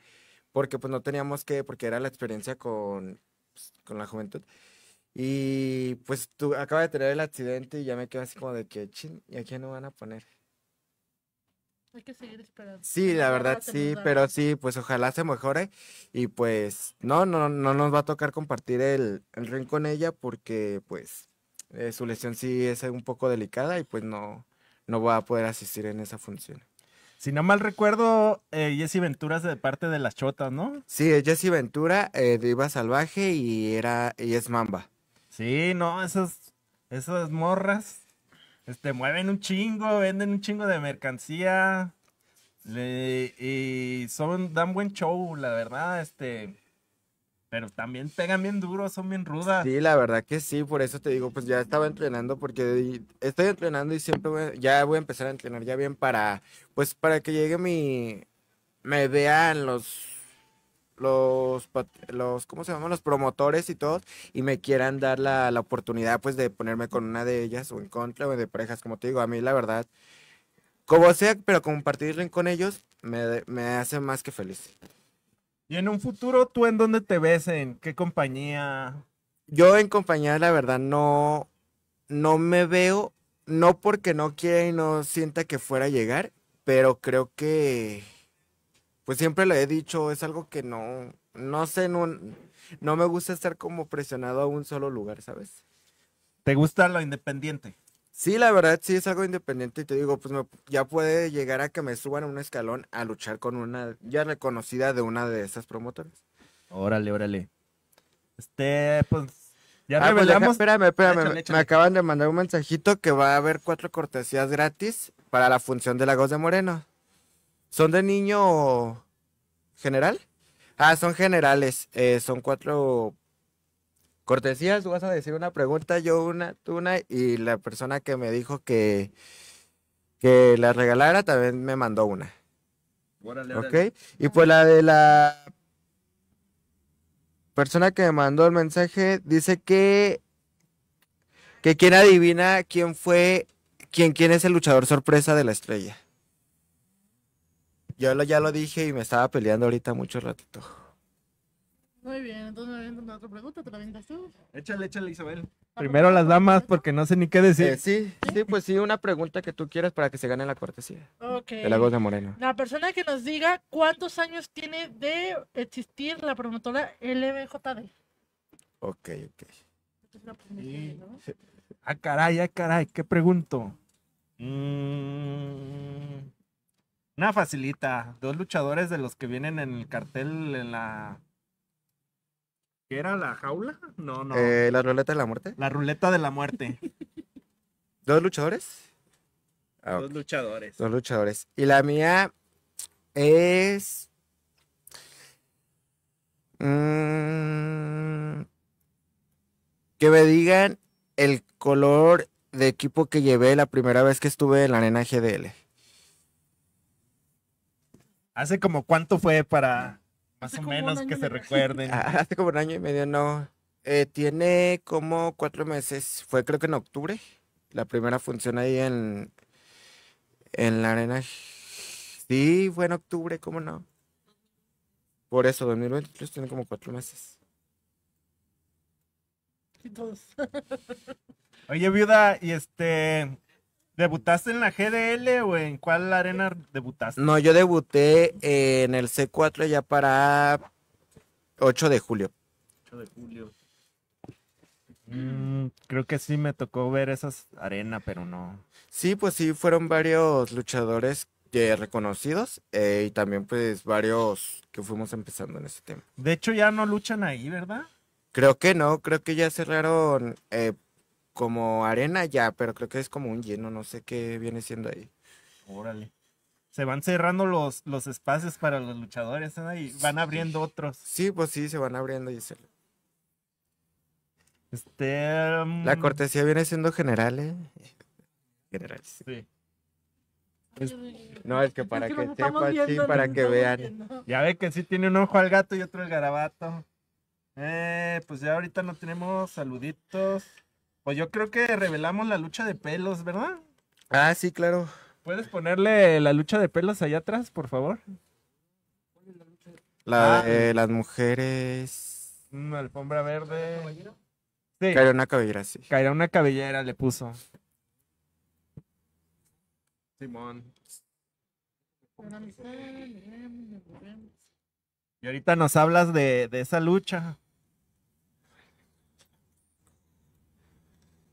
porque pues no teníamos que, porque era la experiencia con, pues, con la juventud. Y pues tú acaba de tener el accidente y ya me quedo así como de que, ching, ¿y a quién no van a poner? Hay que seguir esperando. Sí, la verdad sí, pero sí, pues ojalá se mejore. Y pues no, no, no nos va a tocar compartir el, el ring con ella porque pues eh, su lesión sí es un poco delicada y pues no, no va a poder asistir en esa función. Si no mal recuerdo, eh, Jesse Ventura es de parte de las chotas, ¿no? Sí, es Ventura, eh, de Salvaje y era y es Mamba. Sí, no, esas, esas morras este, mueven un chingo, venden un chingo de mercancía. y son, dan buen show, la verdad, este. Pero también pegan bien duro, son bien rudas. Sí, la verdad que sí, por eso te digo, pues ya estaba entrenando, porque estoy entrenando y siempre voy, ya voy a empezar a entrenar ya bien para, pues para que llegue mi, me vean los los, los, ¿cómo se llaman? Los promotores y todos, y me quieran dar la, oportunidad, pues, de ponerme con una de ellas o en contra o de parejas, como te digo, a mí la verdad, como sea, pero compartirlo con ellos me, me hace más que feliz. ¿Y en un futuro tú en dónde te ves? ¿En qué compañía? Yo en compañía, la verdad, no, no me veo, no porque no quiera y no sienta que fuera a llegar, pero creo que pues siempre le he dicho, es algo que no, no sé, no, me gusta estar como presionado a un solo lugar, ¿sabes? ¿Te gusta lo independiente? Sí, la verdad, sí es algo independiente y te digo, pues ya puede llegar a que me suban a un escalón a luchar con una ya reconocida de una de esas promotoras. Órale, órale. Este, pues ya ah, pues, espérame, espérame. Me acaban de mandar un mensajito que va a haber cuatro cortesías gratis para la función de la Lagos de Moreno. ¿Son de niño general? Ah, son generales. Eh, son cuatro cortesías. Tú vas a decir una pregunta, yo una, tú una. Y la persona que me dijo que, que la regalara también me mandó una. ok. Y pues la de la persona que me mandó el mensaje dice que que quien adivina quién fue, quién, quién es el luchador sorpresa de la estrella. Yo ya lo dije y me estaba peleando ahorita mucho ratito. Muy bien, entonces me avientan otra pregunta, ¿te la avientas tú? Échale, échale, Isabel. Ah, Primero las damas, porque no sé ni qué decir. Eh, sí, sí, pues sí, una pregunta que tú quieras para que se gane la cortesía. Ok. De la voz de Moreno. La persona que nos diga cuántos años tiene de existir la promotora LBJD. Ok, ok. Sí. Ah, caray, ah, caray, qué pregunto. Mmm... Una facilita. Dos luchadores de los que vienen en el cartel en la. ¿Qué era? ¿La jaula? No, no. Eh, ¿La ruleta de la muerte? La ruleta de la muerte. ¿Dos luchadores? Ah, dos luchadores. Dos luchadores. Y la mía es. Mm, que me digan el color de equipo que llevé la primera vez que estuve en la nena GDL. ¿Hace como cuánto fue para más o menos que se recuerden? Ah, hace como un año y medio, no. Eh, tiene como cuatro meses. Fue creo que en octubre. La primera función ahí en, en la arena. Sí, fue en octubre, ¿cómo no? Por eso, 2023 tiene como cuatro meses. Oye, viuda, y este, ¿Debutaste en la GDL o en cuál arena debutaste? No, yo debuté en el C4 ya para 8 de julio. 8 de julio. Mm, creo que sí me tocó ver esas arenas, pero no. Sí, pues sí, fueron varios luchadores eh, reconocidos eh, y también pues varios que fuimos empezando en ese tema. De hecho ya no luchan ahí, ¿verdad? Creo que no, creo que ya cerraron eh, como arena ya, pero creo que es como un lleno, no sé qué viene siendo ahí. Órale. Se van cerrando los, los espacios para los luchadores, ¿no? Y van abriendo otros. Sí, pues sí, se van abriendo y Este... Mm, La cortesía viene siendo general, ¿eh? General, sí. no, es que para que, para que vean. Ya ve que sí tiene un ojo al gato y otro al garabato. Eh, pues ya ahorita no tenemos saluditos. Pues yo creo que revelamos la lucha de pelos, ¿verdad? Ah, sí, claro. ¿Puedes ponerle la lucha de pelos allá atrás, por favor? La ah. de las mujeres. Una alfombra verde. Caerá una cabellera, sí. Caerá una cabellera, le puso. Simón. Em, em, em, y ahorita nos hablas de, de esa lucha.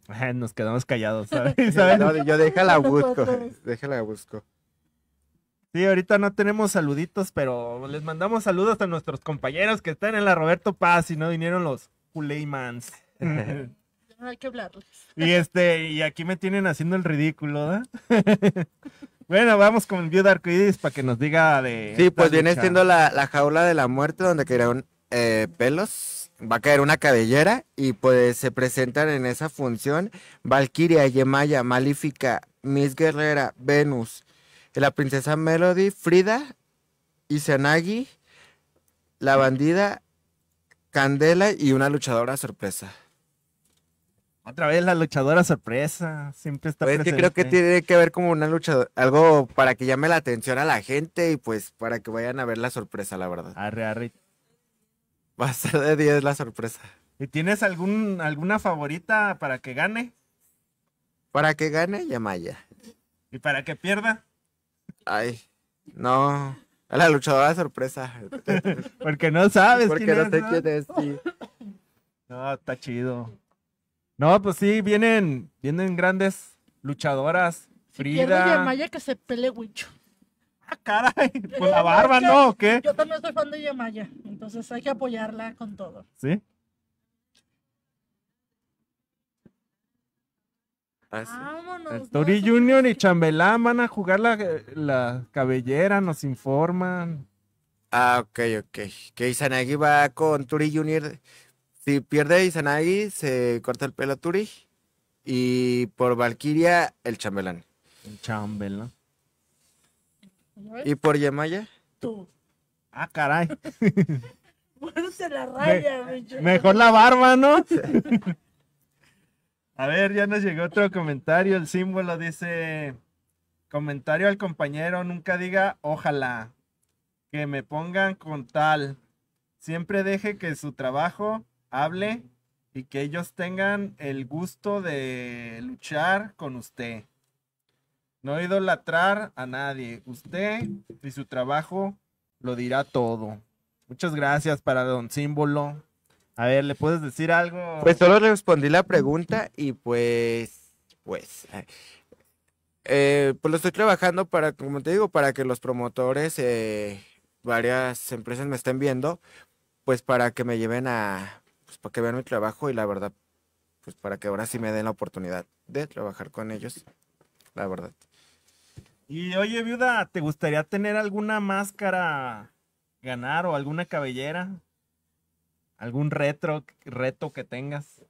Nos quedamos callados, ¿sabes? yo déjala busco, déjala busco. Sí, ahorita no tenemos saluditos, pero les mandamos saludos a nuestros compañeros que están en la Roberto Paz y no vinieron los Kuleimans. hay que hablarles. Y este, y aquí me tienen haciendo el ridículo, ¿verdad? Bueno, vamos con el Arcoíris para que nos diga de. Sí, pues viene siendo la, jaula de la muerte donde quedaron eh, pelos va a caer una cabellera y pues se presentan en esa función Valkyria, Yemaya, Malífica, Miss Guerrera, Venus, la princesa Melody, Frida, Izanagi, la bandida, Candela y una luchadora sorpresa. Otra vez la luchadora sorpresa, siempre está presente. creo que tiene que ver como una lucha, algo para que llame la atención a la gente y pues para que vayan a ver la sorpresa, la verdad. Arre, arre. Va a ser de 10 la sorpresa. ¿Y tienes algún, alguna favorita para que gane? Para que gane, Yamaya. ¿Y para que pierda? Ay, no. la luchadora sorpresa. Porque no sabes Porque no te ¿no? Quieres, No, está chido. No, pues sí, vienen, vienen grandes luchadoras. Si pierde Yamaya que se pele Wincho. Ah, caray, con la barba, ¿no? qué? Yo también soy fan de Yamaya, entonces hay que apoyarla con todo. ¿Sí? Así. Ah, Vámonos. Tori Junior y Chambelán van a jugar la, la, cabellera, nos informan. Ah, ok, ok. Que Izanagi va con Turi Junior. Si pierde Izanagi, se corta el pelo Turi. Y por Valkiria, el Chambelán. El Chambelán. ¿Y por Yemaya? Tú. Ah, caray. se la raya, Mejor la barba, ¿no? A ver, ya nos llegó otro comentario. El símbolo dice: Comentario al compañero, nunca diga ojalá. Que me pongan con tal. Siempre deje que su trabajo hable y que ellos tengan el gusto de luchar con usted. No idolatrar a nadie. Usted y su trabajo lo dirá todo. Muchas gracias para don símbolo. A ver, ¿le puedes decir algo? Pues solo respondí la pregunta y pues, pues, eh, pues lo estoy trabajando para, como te digo, para que los promotores, eh, varias empresas me estén viendo, pues para que me lleven a, pues para que vean mi trabajo y la verdad, pues para que ahora sí me den la oportunidad de trabajar con ellos, la verdad. Y oye, viuda, ¿te gustaría tener alguna máscara ganar o alguna cabellera? ¿Algún retro, reto que tengas?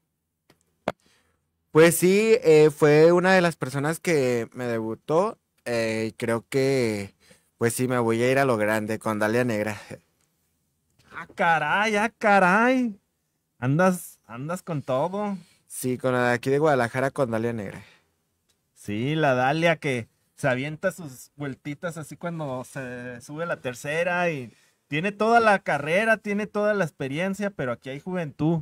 Pues sí, eh, fue una de las personas que me debutó. Eh, y creo que, pues sí, me voy a ir a lo grande con Dalia Negra. Ah, caray, ah, caray. Andas, andas con todo. Sí, con la de aquí de Guadalajara con Dalia Negra. Sí, la Dalia que se avienta sus vueltitas así cuando se sube la tercera y tiene toda la carrera, tiene toda la experiencia, pero aquí hay juventud.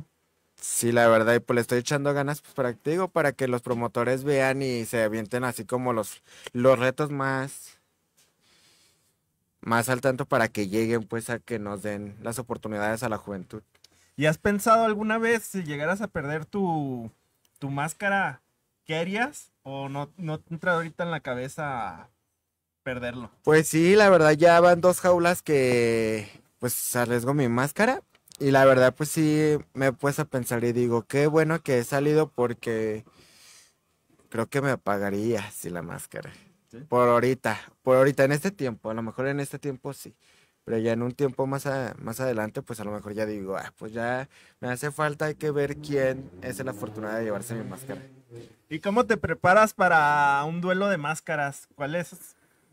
Sí, la verdad, y pues le estoy echando ganas pues, para, para que los promotores vean y se avienten así como los, los retos más, más al tanto para que lleguen pues a que nos den las oportunidades a la juventud. ¿Y has pensado alguna vez si llegaras a perder tu, tu máscara, qué harías? o no, entra ahorita en la cabeza perderlo? Pues sí, la verdad ya van dos jaulas que pues arriesgo mi máscara. Y la verdad pues sí me he a pensar y digo, qué bueno que he salido porque creo que me apagaría si la máscara. Por ahorita, por ahorita, en este tiempo, a lo mejor en este tiempo sí. Pero ya en un tiempo más, más adelante, pues a lo mejor ya digo, ah, pues ya me hace falta, hay que ver quién es el afortunado de llevarse mi máscara. ¿Y cómo te preparas para un duelo de máscaras? ¿Cuál es?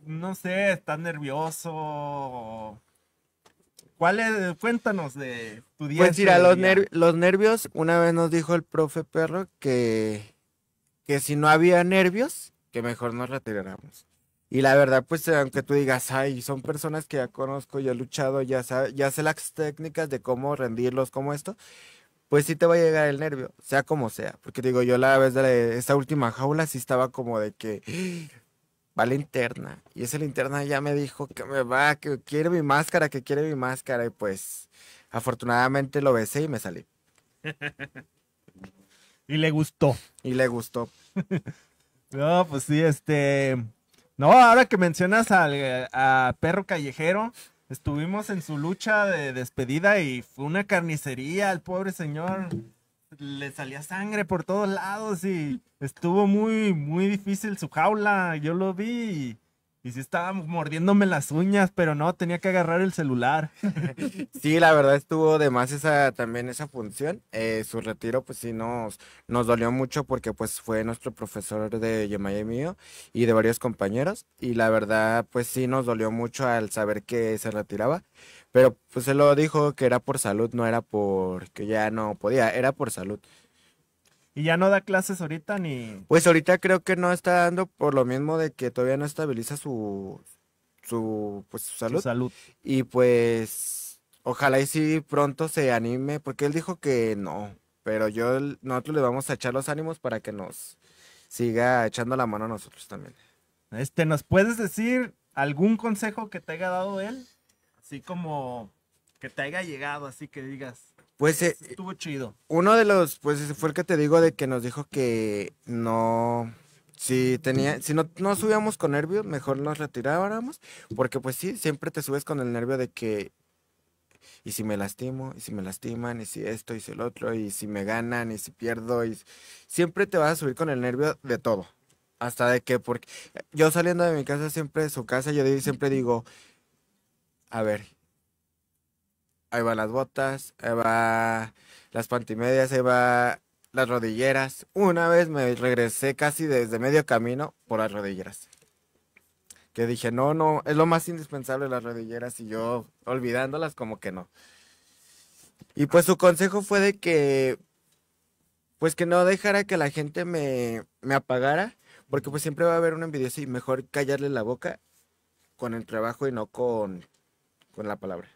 No sé, ¿estás nervioso? ¿Cuál Cuéntanos de tu día. Pues mira, los, los nervios, una vez nos dijo el profe Perro que, que si no había nervios, que mejor nos retiráramos. Y la verdad, pues aunque tú digas, ay, son personas que ya conozco, ya he luchado, ya, ya sé las técnicas de cómo rendirlos, como esto, pues sí te va a llegar el nervio, sea como sea. Porque digo, yo la vez de, esta esa última jaula sí estaba como de que va la interna. Y esa linterna ya me dijo que me va, que quiere mi máscara, que quiere mi máscara. Y pues afortunadamente lo besé y me salí. y le gustó. Y le gustó. no, pues sí, este... No, ahora que mencionas al a perro callejero, Estuvimos en su lucha de despedida y fue una carnicería. El pobre señor le salía sangre por todos lados y estuvo muy, muy difícil su jaula. Yo lo vi y sí estaba mordiéndome las uñas, pero no, tenía que agarrar el celular. Sí, la verdad estuvo de más esa, también esa función. Eh, su retiro, pues sí nos, nos dolió mucho porque pues fue nuestro profesor de Yemaya mío y de varios compañeros. Y la verdad, pues sí nos dolió mucho al saber que se retiraba. Pero pues se lo dijo que era por salud, no era porque ya no podía, era por salud. Y ya no da clases ahorita ni... Pues ahorita creo que no está dando por lo mismo de que todavía no estabiliza su, su, pues, su salud. salud. Y pues ojalá y si pronto se anime, porque él dijo que no, pero yo, nosotros le vamos a echar los ánimos para que nos siga echando la mano a nosotros también. Este, ¿nos puedes decir algún consejo que te haya dado él? Así como que te haya llegado, así que digas, pues eh, estuvo chido. Uno de los, pues fue el que te digo de que nos dijo que no, si tenía, si no, no subíamos con nervios, mejor nos retirábamos, porque pues sí, siempre te subes con el nervio de que, y si me lastimo, y si me lastiman, y si esto, y si el otro, y si me ganan, y si pierdo, y siempre te vas a subir con el nervio de todo, hasta de que, porque yo saliendo de mi casa siempre, de su casa, yo siempre digo, a ver, ahí va las botas, ahí va las pantimedias, ahí va las rodilleras. Una vez me regresé casi desde medio camino por las rodilleras. Que dije, no, no, es lo más indispensable las rodilleras y yo olvidándolas como que no. Y pues su consejo fue de que, pues que no dejara que la gente me, me apagara, porque pues siempre va a haber un envidioso y mejor callarle la boca con el trabajo y no con la palabra.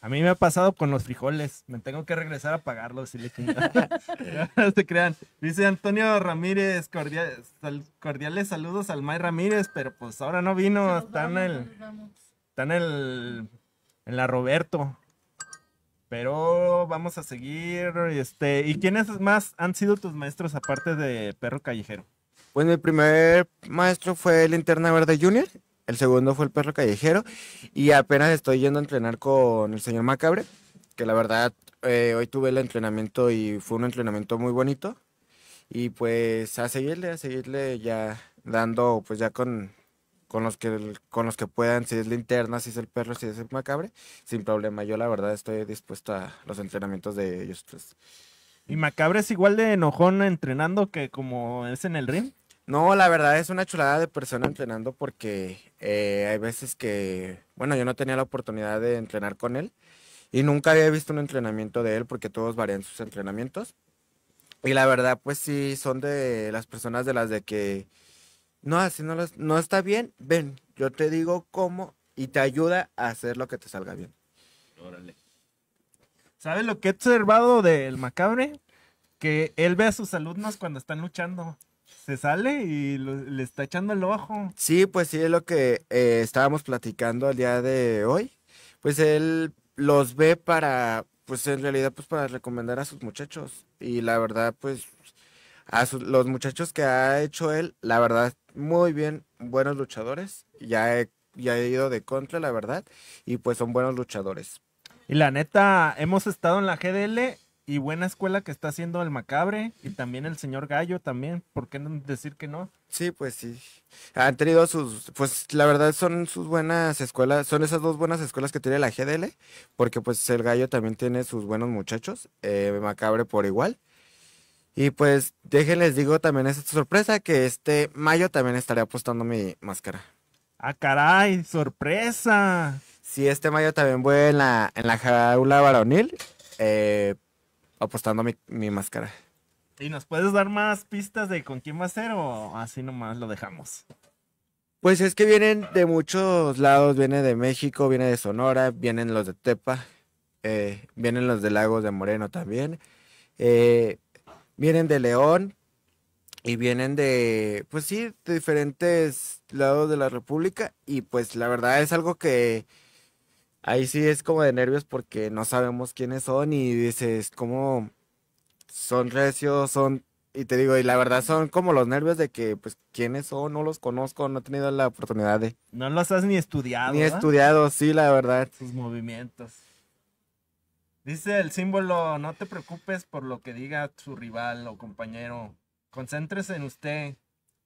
A mí me ha pasado con los frijoles. Me tengo que regresar a pagarlos. Si no se crean. Dice Antonio Ramírez, cordiales saludos al May Ramírez, pero pues ahora no vino. Está en el. Está en el. En la Roberto. Pero vamos a seguir. Este, ¿Y quiénes más han sido tus maestros aparte de Perro Callejero? Pues mi primer maestro fue el interna Verde Junior el segundo fue el perro callejero y apenas estoy yendo a entrenar con el señor Macabre, que la verdad eh, hoy tuve el entrenamiento y fue un entrenamiento muy bonito y pues a seguirle, a seguirle ya dando pues ya con, con los que con los que puedan, si es linterna, si es el perro, si es el macabre, sin problema. Yo la verdad estoy dispuesto a los entrenamientos de ellos tres. Pues. ¿Y macabre es igual de enojón entrenando que como es en el ring? No, la verdad es una chulada de persona entrenando porque eh, hay veces que, bueno, yo no tenía la oportunidad de entrenar con él y nunca había visto un entrenamiento de él porque todos varían sus entrenamientos. Y la verdad, pues sí, son de las personas de las de que, no, así no, no está bien, ven, yo te digo cómo y te ayuda a hacer lo que te salga bien. Órale. ¿Sabes lo que he observado del macabre? Que él ve a sus alumnos cuando están luchando se sale y le está echando el ojo. Sí, pues sí, es lo que eh, estábamos platicando al día de hoy. Pues él los ve para, pues en realidad, pues para recomendar a sus muchachos. Y la verdad, pues a los muchachos que ha hecho él, la verdad, muy bien, buenos luchadores. Ya ya he ido de contra, la verdad. Y pues son buenos luchadores. Y la neta, hemos estado en la GDL y buena escuela que está haciendo el Macabre y también el señor Gallo también, ¿por qué no decir que no? Sí, pues sí. Han tenido sus, pues la verdad son sus buenas escuelas, son esas dos buenas escuelas que tiene la GDL, porque pues el Gallo también tiene sus buenos muchachos, eh, Macabre por igual. Y pues déjenles digo también esta sorpresa que este mayo también estaré apostando mi máscara. Ah, caray, sorpresa. Sí, este mayo también voy en la, en la jaula varonil. Eh, apostando mi, máscara. ¿Y nos puedes dar más pistas de con quién va a ser o así nomás lo dejamos? Pues es que vienen de muchos lados, viene de México, viene de Sonora, vienen los de Tepa, eh, vienen los de Lagos de Moreno también, eh, vienen de León y vienen de, pues sí, de diferentes lados de la República y pues la verdad es algo que ahí sí es como de nervios porque no sabemos quiénes son y dices, ¿cómo son recios? Son, y te digo, y la verdad son como los nervios de que, pues, ¿quiénes son? No los conozco, no he tenido la oportunidad de. No los has ni estudiado. Ni estudiado, sí, la verdad. Sus movimientos. Dice el símbolo, no te preocupes por lo que diga su rival o compañero. Concéntrese en usted.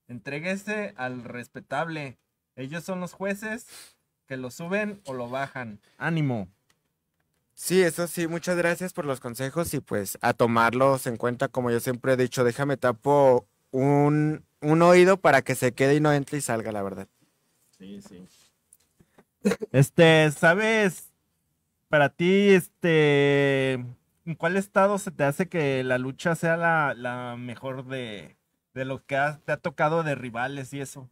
Entréguese al respetable. Ellos son los jueces que lo suben o lo bajan. Ánimo. Sí, eso sí, muchas gracias por los consejos y pues a tomarlos en cuenta, como yo siempre he dicho, déjame tapo un, un oído para que se quede y no entre y salga, la verdad. Sí, sí. Este, ¿sabes? Para ti, este, ¿en cuál estado se te hace que la lucha sea la, mejor de, de lo que te ha tocado de rivales y eso?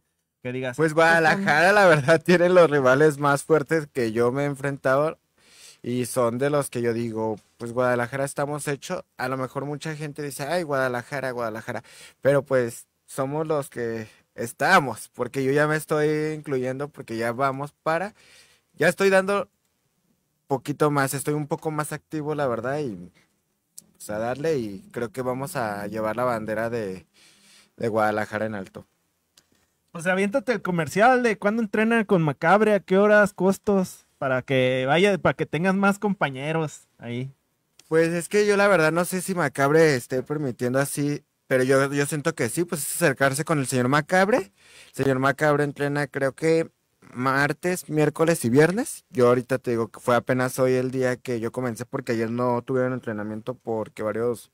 Pues Guadalajara, la verdad, tiene los rivales más fuertes que yo me he enfrentado y son de los que yo digo, pues Guadalajara estamos hecho. A lo mejor mucha gente dice, ay, Guadalajara, Guadalajara, pero pues somos los que estamos, porque yo ya me estoy incluyendo, porque ya vamos para, ya estoy dando poquito más, estoy un poco más activo, la verdad, y pues a darle y creo que vamos a llevar la bandera de Guadalajara en alto. Pues aviéntate el comercial de cuándo entrenan con Macabre, a qué horas, costos, para que vaya, para que tengas más compañeros ahí. Pues es que yo la verdad no sé si Macabre esté permitiendo así, pero yo, yo siento que sí, pues es acercarse con el señor Macabre. El señor Macabre entrena creo que martes, miércoles y viernes. Yo ahorita te digo que fue apenas hoy el día que yo comencé porque ayer no tuvieron entrenamiento porque varios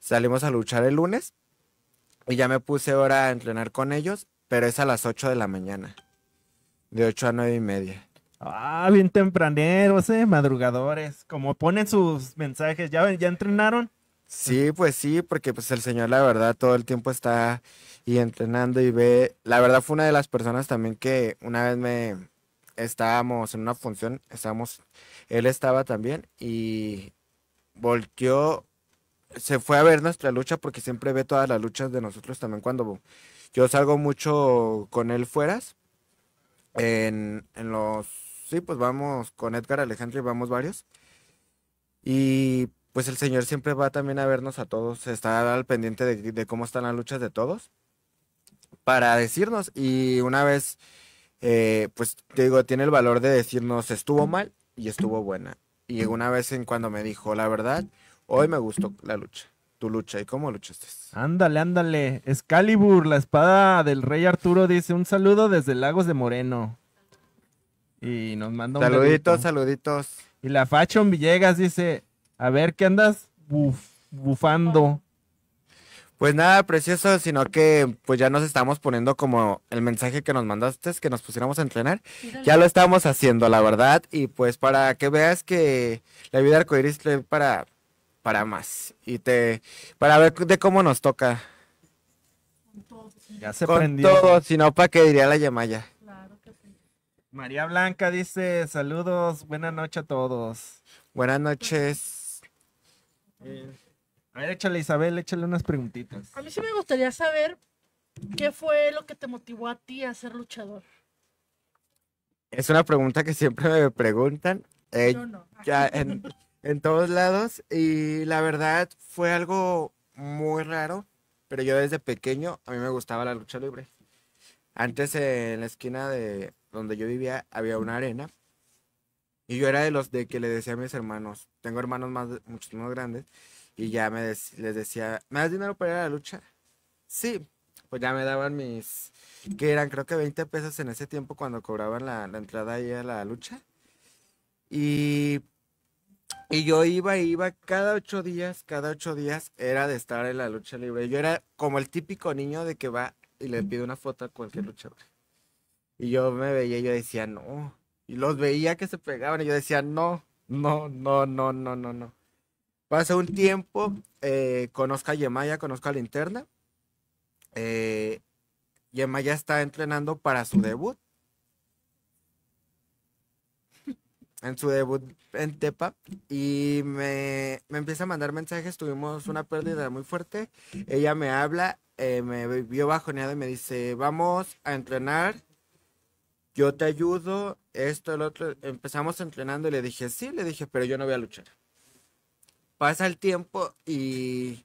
salimos a luchar el lunes. Y ya me puse ahora a entrenar con ellos pero es a las 8 de la mañana. De 8 a nueve y media. Ah, bien tempraneros, eh, madrugadores. Como ponen sus mensajes, ¿ya, ya entrenaron? Sí, pues sí, porque pues el señor la verdad todo el tiempo está y entrenando y ve. La verdad fue una de las personas también que una vez me estábamos en una función, estábamos, él estaba también y volteó, se fue a ver nuestra lucha porque siempre ve todas las luchas de nosotros también cuando yo salgo mucho con él fueras. En, los. Sí, pues vamos con Edgar Alejandro y vamos varios. Y pues el Señor siempre va también a vernos a todos, está al pendiente de, de cómo están las luchas de todos para decirnos. Y una vez, eh, pues te digo, tiene el valor de decirnos estuvo mm. mal y estuvo buena. Y una vez en cuando me dijo, la verdad, hoy me gustó la lucha tu lucha y cómo luchaste. Ándale, ándale. Excalibur, la espada del rey Arturo, dice un saludo desde Lagos de Moreno. Y nos manda un Saluditos, saluditos. Y la Fashion Villegas dice, a ver, ¿qué andas bufando? Pues nada, precioso, sino que pues ya nos estamos poniendo como el mensaje que nos mandaste, que nos pusiéramos a entrenar. Ya lo estamos haciendo, la verdad. Y pues para que veas que la vida arcoíris para para más. Y te, para ver de cómo nos toca. Ya se Con prendió. si no para que diría la Yamaya. Claro sí. María Blanca dice, saludos, buenas noches a todos. Buenas noches. Eh, a ver, échale Isabel, échale unas preguntitas. A mí sí me gustaría saber qué fue lo que te motivó a ti a ser luchador. Es una pregunta que siempre me preguntan. Eh, no. Ya, en, en todos lados. Y la verdad fue algo muy raro, pero yo desde pequeño a mí me gustaba la lucha libre. Antes en la esquina de donde yo vivía había una arena. Y yo era de los de que le decía a mis hermanos, tengo hermanos más, muchos más grandes, y ya me les decía, ¿me das dinero para ir a la lucha? Sí, pues ya me daban mis, que eran creo que 20 pesos en ese tiempo cuando cobraban la, la entrada ahí a la lucha. Y y yo iba, iba cada ocho días, cada ocho días era de estar en la lucha libre. Yo era como el típico niño de que va y le pide una foto a cualquier luchador. Y yo me veía y yo decía, no. Y los veía que se pegaban y yo decía, no, no, no, no, no, no, no. Pasa un tiempo, eh, conozco a Yemaya, conozco a Linterna. Eh, Yemaya está entrenando para su debut. en su debut en Tepa y me, empieza a mandar mensajes. Tuvimos una pérdida muy fuerte. Ella me habla, eh, me vio bajoneada y me dice, vamos a entrenar, yo te ayudo, esto, el otro. Empezamos entrenando y le dije, sí, le dije, pero yo no voy a luchar. Pasa el tiempo y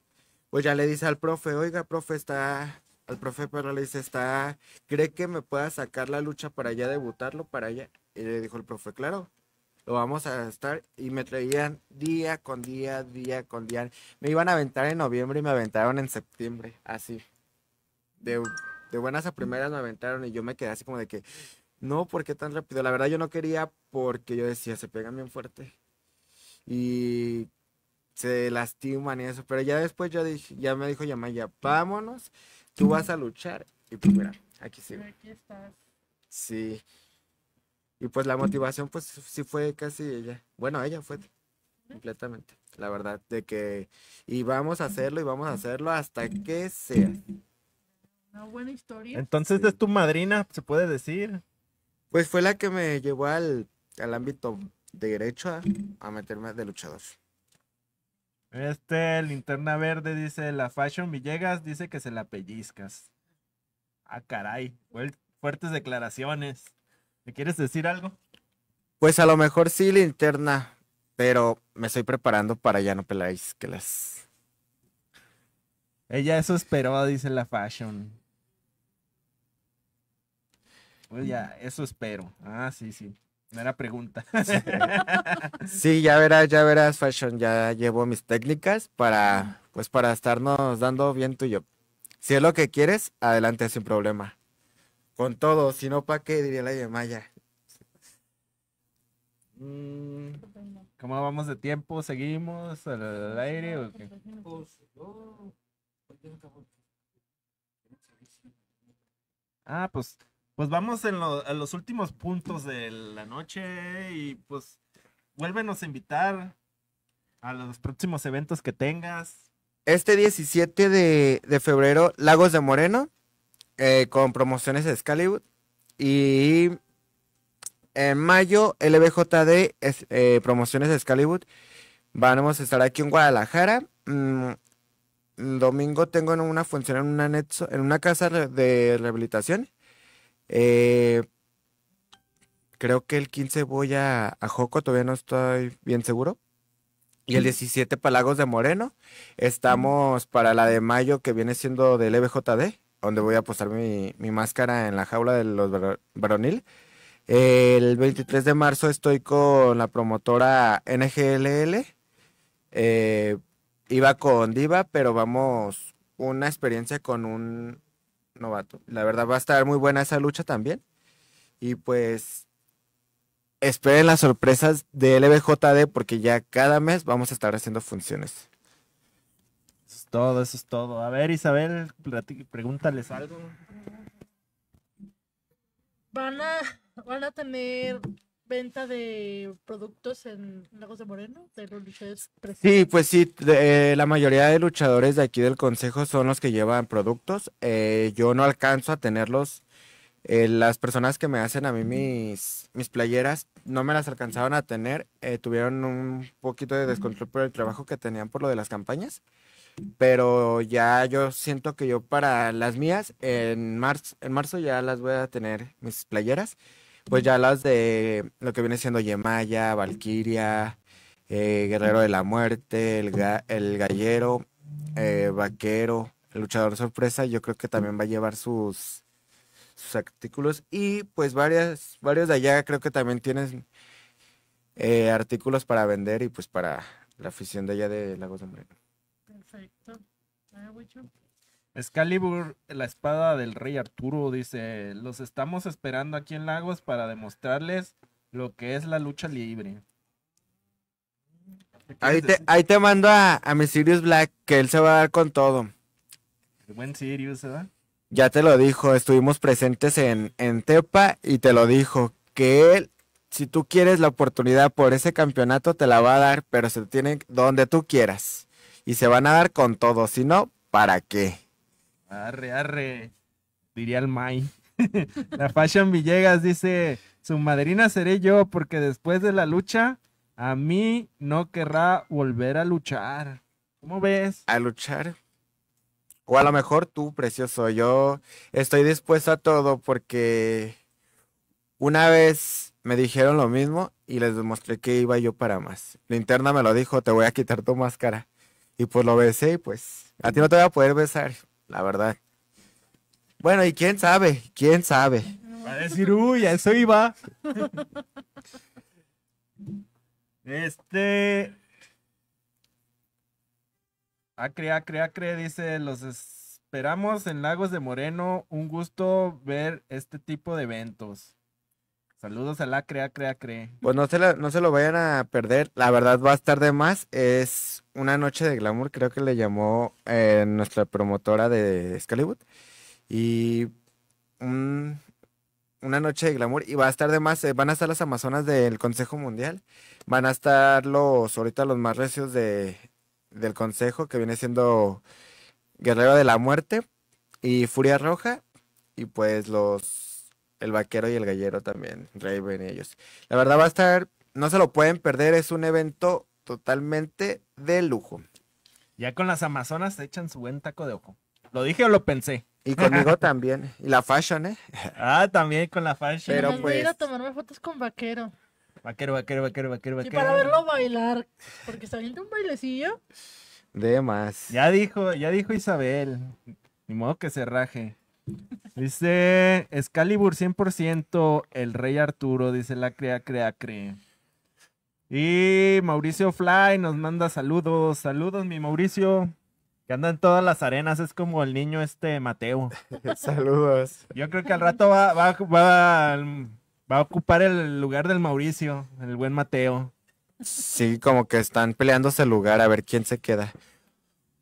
pues ya le dice al profe, oiga, profe, está... Al profe pero le dice, está, ¿cree que me pueda sacar la lucha para ya debutarlo, para allá? Y le dijo el profe, claro, lo vamos a estar. Y me traían día con día, día con día. Me iban a aventar en noviembre y me aventaron en septiembre, así. De, buenas a primeras me aventaron y yo me quedé así como de que, no, ¿por qué tan rápido? La verdad yo no quería porque yo decía, se pegan bien fuerte. Y se lastiman y eso. Pero ya después yo dije, ya me dijo Yamaya, vámonos, tú vas a luchar. Y pues mira, aquí sigo. Aquí estás. Sí. Y pues la motivación, pues sí fue casi ella. Bueno, ella fue completamente, la verdad, de que y vamos a hacerlo y vamos a hacerlo hasta que sea. Una buena historia. Entonces de es tu madrina, se puede decir. Pues fue la que me llevó al, ámbito de derecho a, a meterme de luchador. Este, linterna verde, dice la Fashion Villegas, dice que se la pellizcas. Ah, caray, fuertes declaraciones. ¿Me quieres decir algo? Pues a lo mejor sí linterna, pero me estoy preparando para ya no peláis que las. Ella eso esperó, dice la fashion. Pues ya, eso espero. Ah, sí, sí. No era pregunta. Sí, ya verás, ya verás, Fashion. Ya llevo mis técnicas para, pues, para estarnos dando bien y yo. Si es lo que quieres, adelante sin problema. Con todo, si no, ¿para qué? Diría la Maya. Mm, ¿Cómo vamos de tiempo? ¿Seguimos al, aire o qué? Ah, pues, pues vamos en a los últimos puntos de la noche y pues vuélvenos a invitar a los próximos eventos que tengas. Este 17 de febrero, Lagos de Moreno. Eh, con promociones de Excalibur. Y en mayo, LBJD, es, eh, promociones de Excalibur. Vamos a estar aquí en Guadalajara. El mm, domingo tengo una función en una, en una casa de rehabilitación. Eh, creo que el 15 voy a, a Joco, todavía no estoy bien seguro. Y el 17 Palagos de Moreno. Estamos para la de mayo que viene siendo De LBJD donde voy a apostar mi, máscara en la jaula de los varonil. El 23 de marzo estoy con la promotora NGLL. Eh, iba con Diva, pero vamos, una experiencia con un novato. La verdad va a estar muy buena esa lucha también. Y pues esperen las sorpresas de LBJD porque ya cada mes vamos a estar haciendo funciones todo, eso es todo. A ver, Isabel, pregúntales algo. ¿Van a, van tener venta de productos en Lagos de Moreno? sí, pues sí, eh, la mayoría de luchadores de aquí del consejo son los que llevan productos. Eh, yo no alcanzo a tenerlos. Eh, las personas que me hacen a mí mis, mis playeras no me las alcanzaron a tener. tuvieron un poquito de descontrol por el trabajo que tenían por lo de las campañas pero ya yo siento que yo para las mías, en marzo, en marzo ya las voy a tener mis playeras, pues ya las de lo que viene siendo Yemaya, Valkyria, eh, Guerrero de la Muerte, el, Gallero, eh, Vaquero, el Luchador Sorpresa, yo creo que también va a llevar sus, sus artículos y pues varias, varios de allá creo que también tienen eh, artículos para vender y pues para la afición de allá de Lagos de Moreno. Excalibur, la espada del rey Arturo, dice, los estamos esperando aquí en Lagos para demostrarles lo que es la lucha libre. Ahí te, mando a, a mi Sirius Black, que él se va a dar con todo. buen Sirius, ¿verdad? ¿eh? Ya te lo dijo, estuvimos presentes en, en Tepa y te lo dijo, que él, si tú quieres la oportunidad por ese campeonato, te la va a dar, pero se tiene donde tú quieras y se van a dar con todo. Si no, ¿para qué? Arre, arre, diría el May. la Fashion Villegas dice, su madrina seré yo porque después de la lucha, a mí no querrá volver a luchar. ¿Cómo ves? A luchar. O a lo mejor tú, precioso, yo estoy dispuesto a todo porque una vez me dijeron lo mismo y les demostré que iba yo para más. La interna me lo dijo, te voy a quitar tu máscara. Y pues lo besé y pues a ti no te voy a poder besar, la verdad. Bueno, y quién sabe, quién sabe. Va a decir, uy, a eso iba. este. Acre, acre, acre, dice, los esperamos en Lagos de Moreno. Un gusto ver este tipo de eventos. Saludos al Acre, Acre, Acre. Pues no se, no se lo vayan a perder. La verdad va a estar de más. Es una noche de glamour, creo que le llamó eh, nuestra promotora de Scalywood Y una noche de glamour. Y va a estar de más, eh, van a estar las Amazonas del Consejo Mundial. Van a estar los, ahorita los más recios de, del Consejo, que viene siendo Guerrero de la Muerte y Furia Roja. Y pues los, el vaquero y el gallero también, Raven y ellos. La verdad va a estar, no se lo pueden perder, es un evento totalmente de lujo. Ya con las Amazonas se echan su buen taco de ojo. ¿Lo dije o lo pensé? Y conmigo también. Y la fashion, ¿eh? Ah, también con la fashion. Pero a ir a tomarme fotos con vaquero. Vaquero, vaquero, vaquero, vaquero, vaquero. Y para verlo bailar. Porque está viendo un bailecillo. De más. Ya dijo, ya dijo Isabel. Ni modo que se raje. Dice Excalibur 100%, el rey Arturo, dice la crea, crea, crea. Y Mauricio Fly nos manda saludos. Saludos, mi Mauricio. Que anda en todas las arenas, es como el niño este Mateo. saludos. Yo creo que al rato va, va, a ocupar el lugar del Mauricio, el buen Mateo. Sí, como que están peleándose el lugar, a ver quién se queda.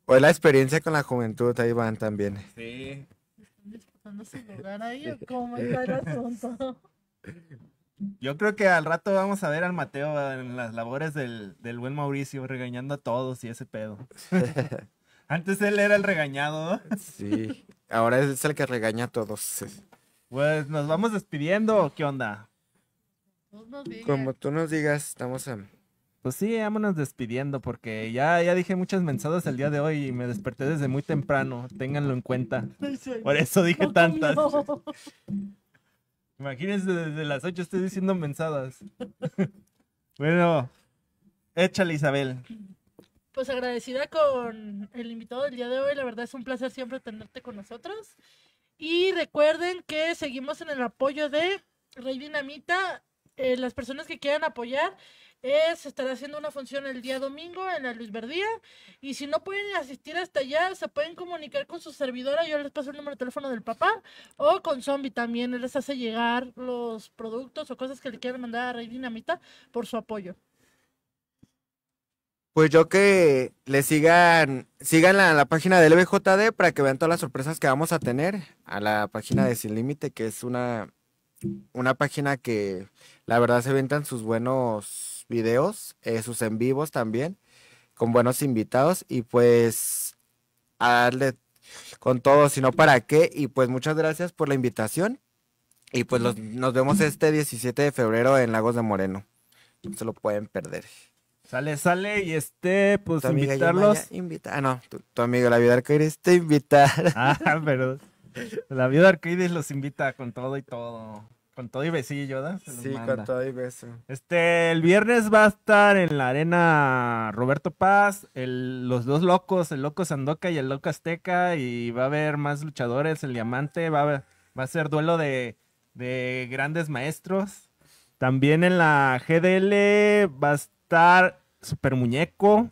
O la experiencia con la juventud, ahí van también. Sí. ¿Están disputando su lugar ahí o cómo Yo creo que al rato vamos a ver al Mateo en las labores del, buen Mauricio regañando a todos y ese pedo. Antes él era el regañado, Sí, ahora es el que regaña a todos. Pues nos vamos despidiendo, ¿qué onda? Como tú nos digas, estamos a... Pues sí, vámonos despidiendo porque ya, ya dije muchas mensadas el día de hoy y me desperté desde muy temprano, ténganlo en cuenta. Por eso dije tantas. Imagínense, desde las 8 estoy diciendo mensadas. bueno, échale Isabel. Pues agradecida con el invitado del día de hoy. La verdad es un placer siempre tenerte con nosotros. Y recuerden que seguimos en el apoyo de Rey Dinamita. Eh, las personas que quieran apoyar, es, estará haciendo una función el día domingo en la Luis Verdía. Y si no pueden asistir hasta allá, se pueden comunicar con su servidora. Yo les paso el número de teléfono del papá. O con Zombie también. Él les hace llegar los productos o cosas que le quieran mandar a Rey Dinamita por su apoyo. Pues yo que le sigan, sigan la, página de LBJD para que vean todas las sorpresas que vamos a tener. A la página de Sin Límite, que es una una página que la verdad se ventan sus buenos videos, eh, sus en vivos también, con buenos invitados y pues a darle con todo, sino para qué. Y pues muchas gracias por la invitación y pues nos vemos este 17 de febrero en Lagos de Moreno. No se lo pueden perder. Sale, sale, y este, pues invitarlos. ah, no, tu, amigo, la vida que te invitar. Ah, perdón. La viuda Arcadis los invita con todo y todo. Con todo y besillo, ¿verdad? Sí, con todo y beso. Este, el viernes va a estar en la arena Roberto Paz, los dos locos, el loco Sandoca y el loco Azteca, y va a haber más luchadores, el diamante, va a, va a ser duelo de, grandes maestros. También en la GDL va a estar Super Muñeco,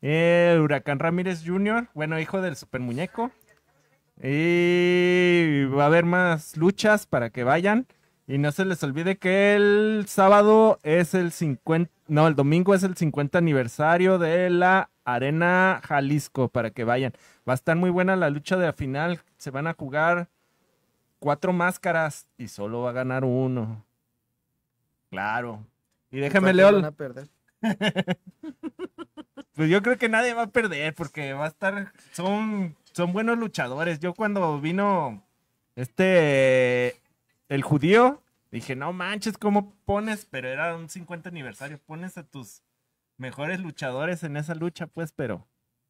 el Huracán Ramírez Jr., bueno, hijo del Super Muñeco. Y va a haber más luchas para que vayan. Y no se les olvide que el sábado es el 50, no, el domingo es el 50 aniversario de la Arena Jalisco para que vayan. Va a estar muy buena la lucha de la final. Se van a jugar cuatro máscaras y solo va a ganar uno. Claro. Y déjeme León... Pues yo creo que nadie va a perder porque va a estar. Son, son buenos luchadores. Yo cuando vino este. El judío, dije, no manches, ¿cómo pones? Pero era un 50 aniversario. Pones a tus mejores luchadores en esa lucha, pues, pero.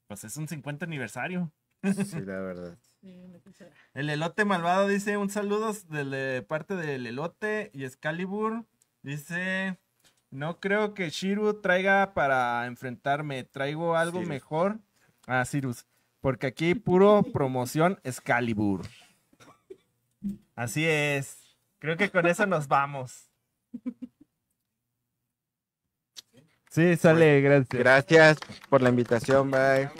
Pues es un 50 aniversario. Sí, la verdad. El elote malvado dice un saludo de parte del elote y Excalibur. Dice no creo que Shiru traiga para enfrentarme. Traigo algo mejor a Cyrus Porque aquí puro promoción Excalibur. Así es. Creo que con eso nos vamos. Sí, sale, gracias. Gracias por la invitación, bye.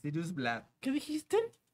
Sirius Black. ¿Qué dijiste?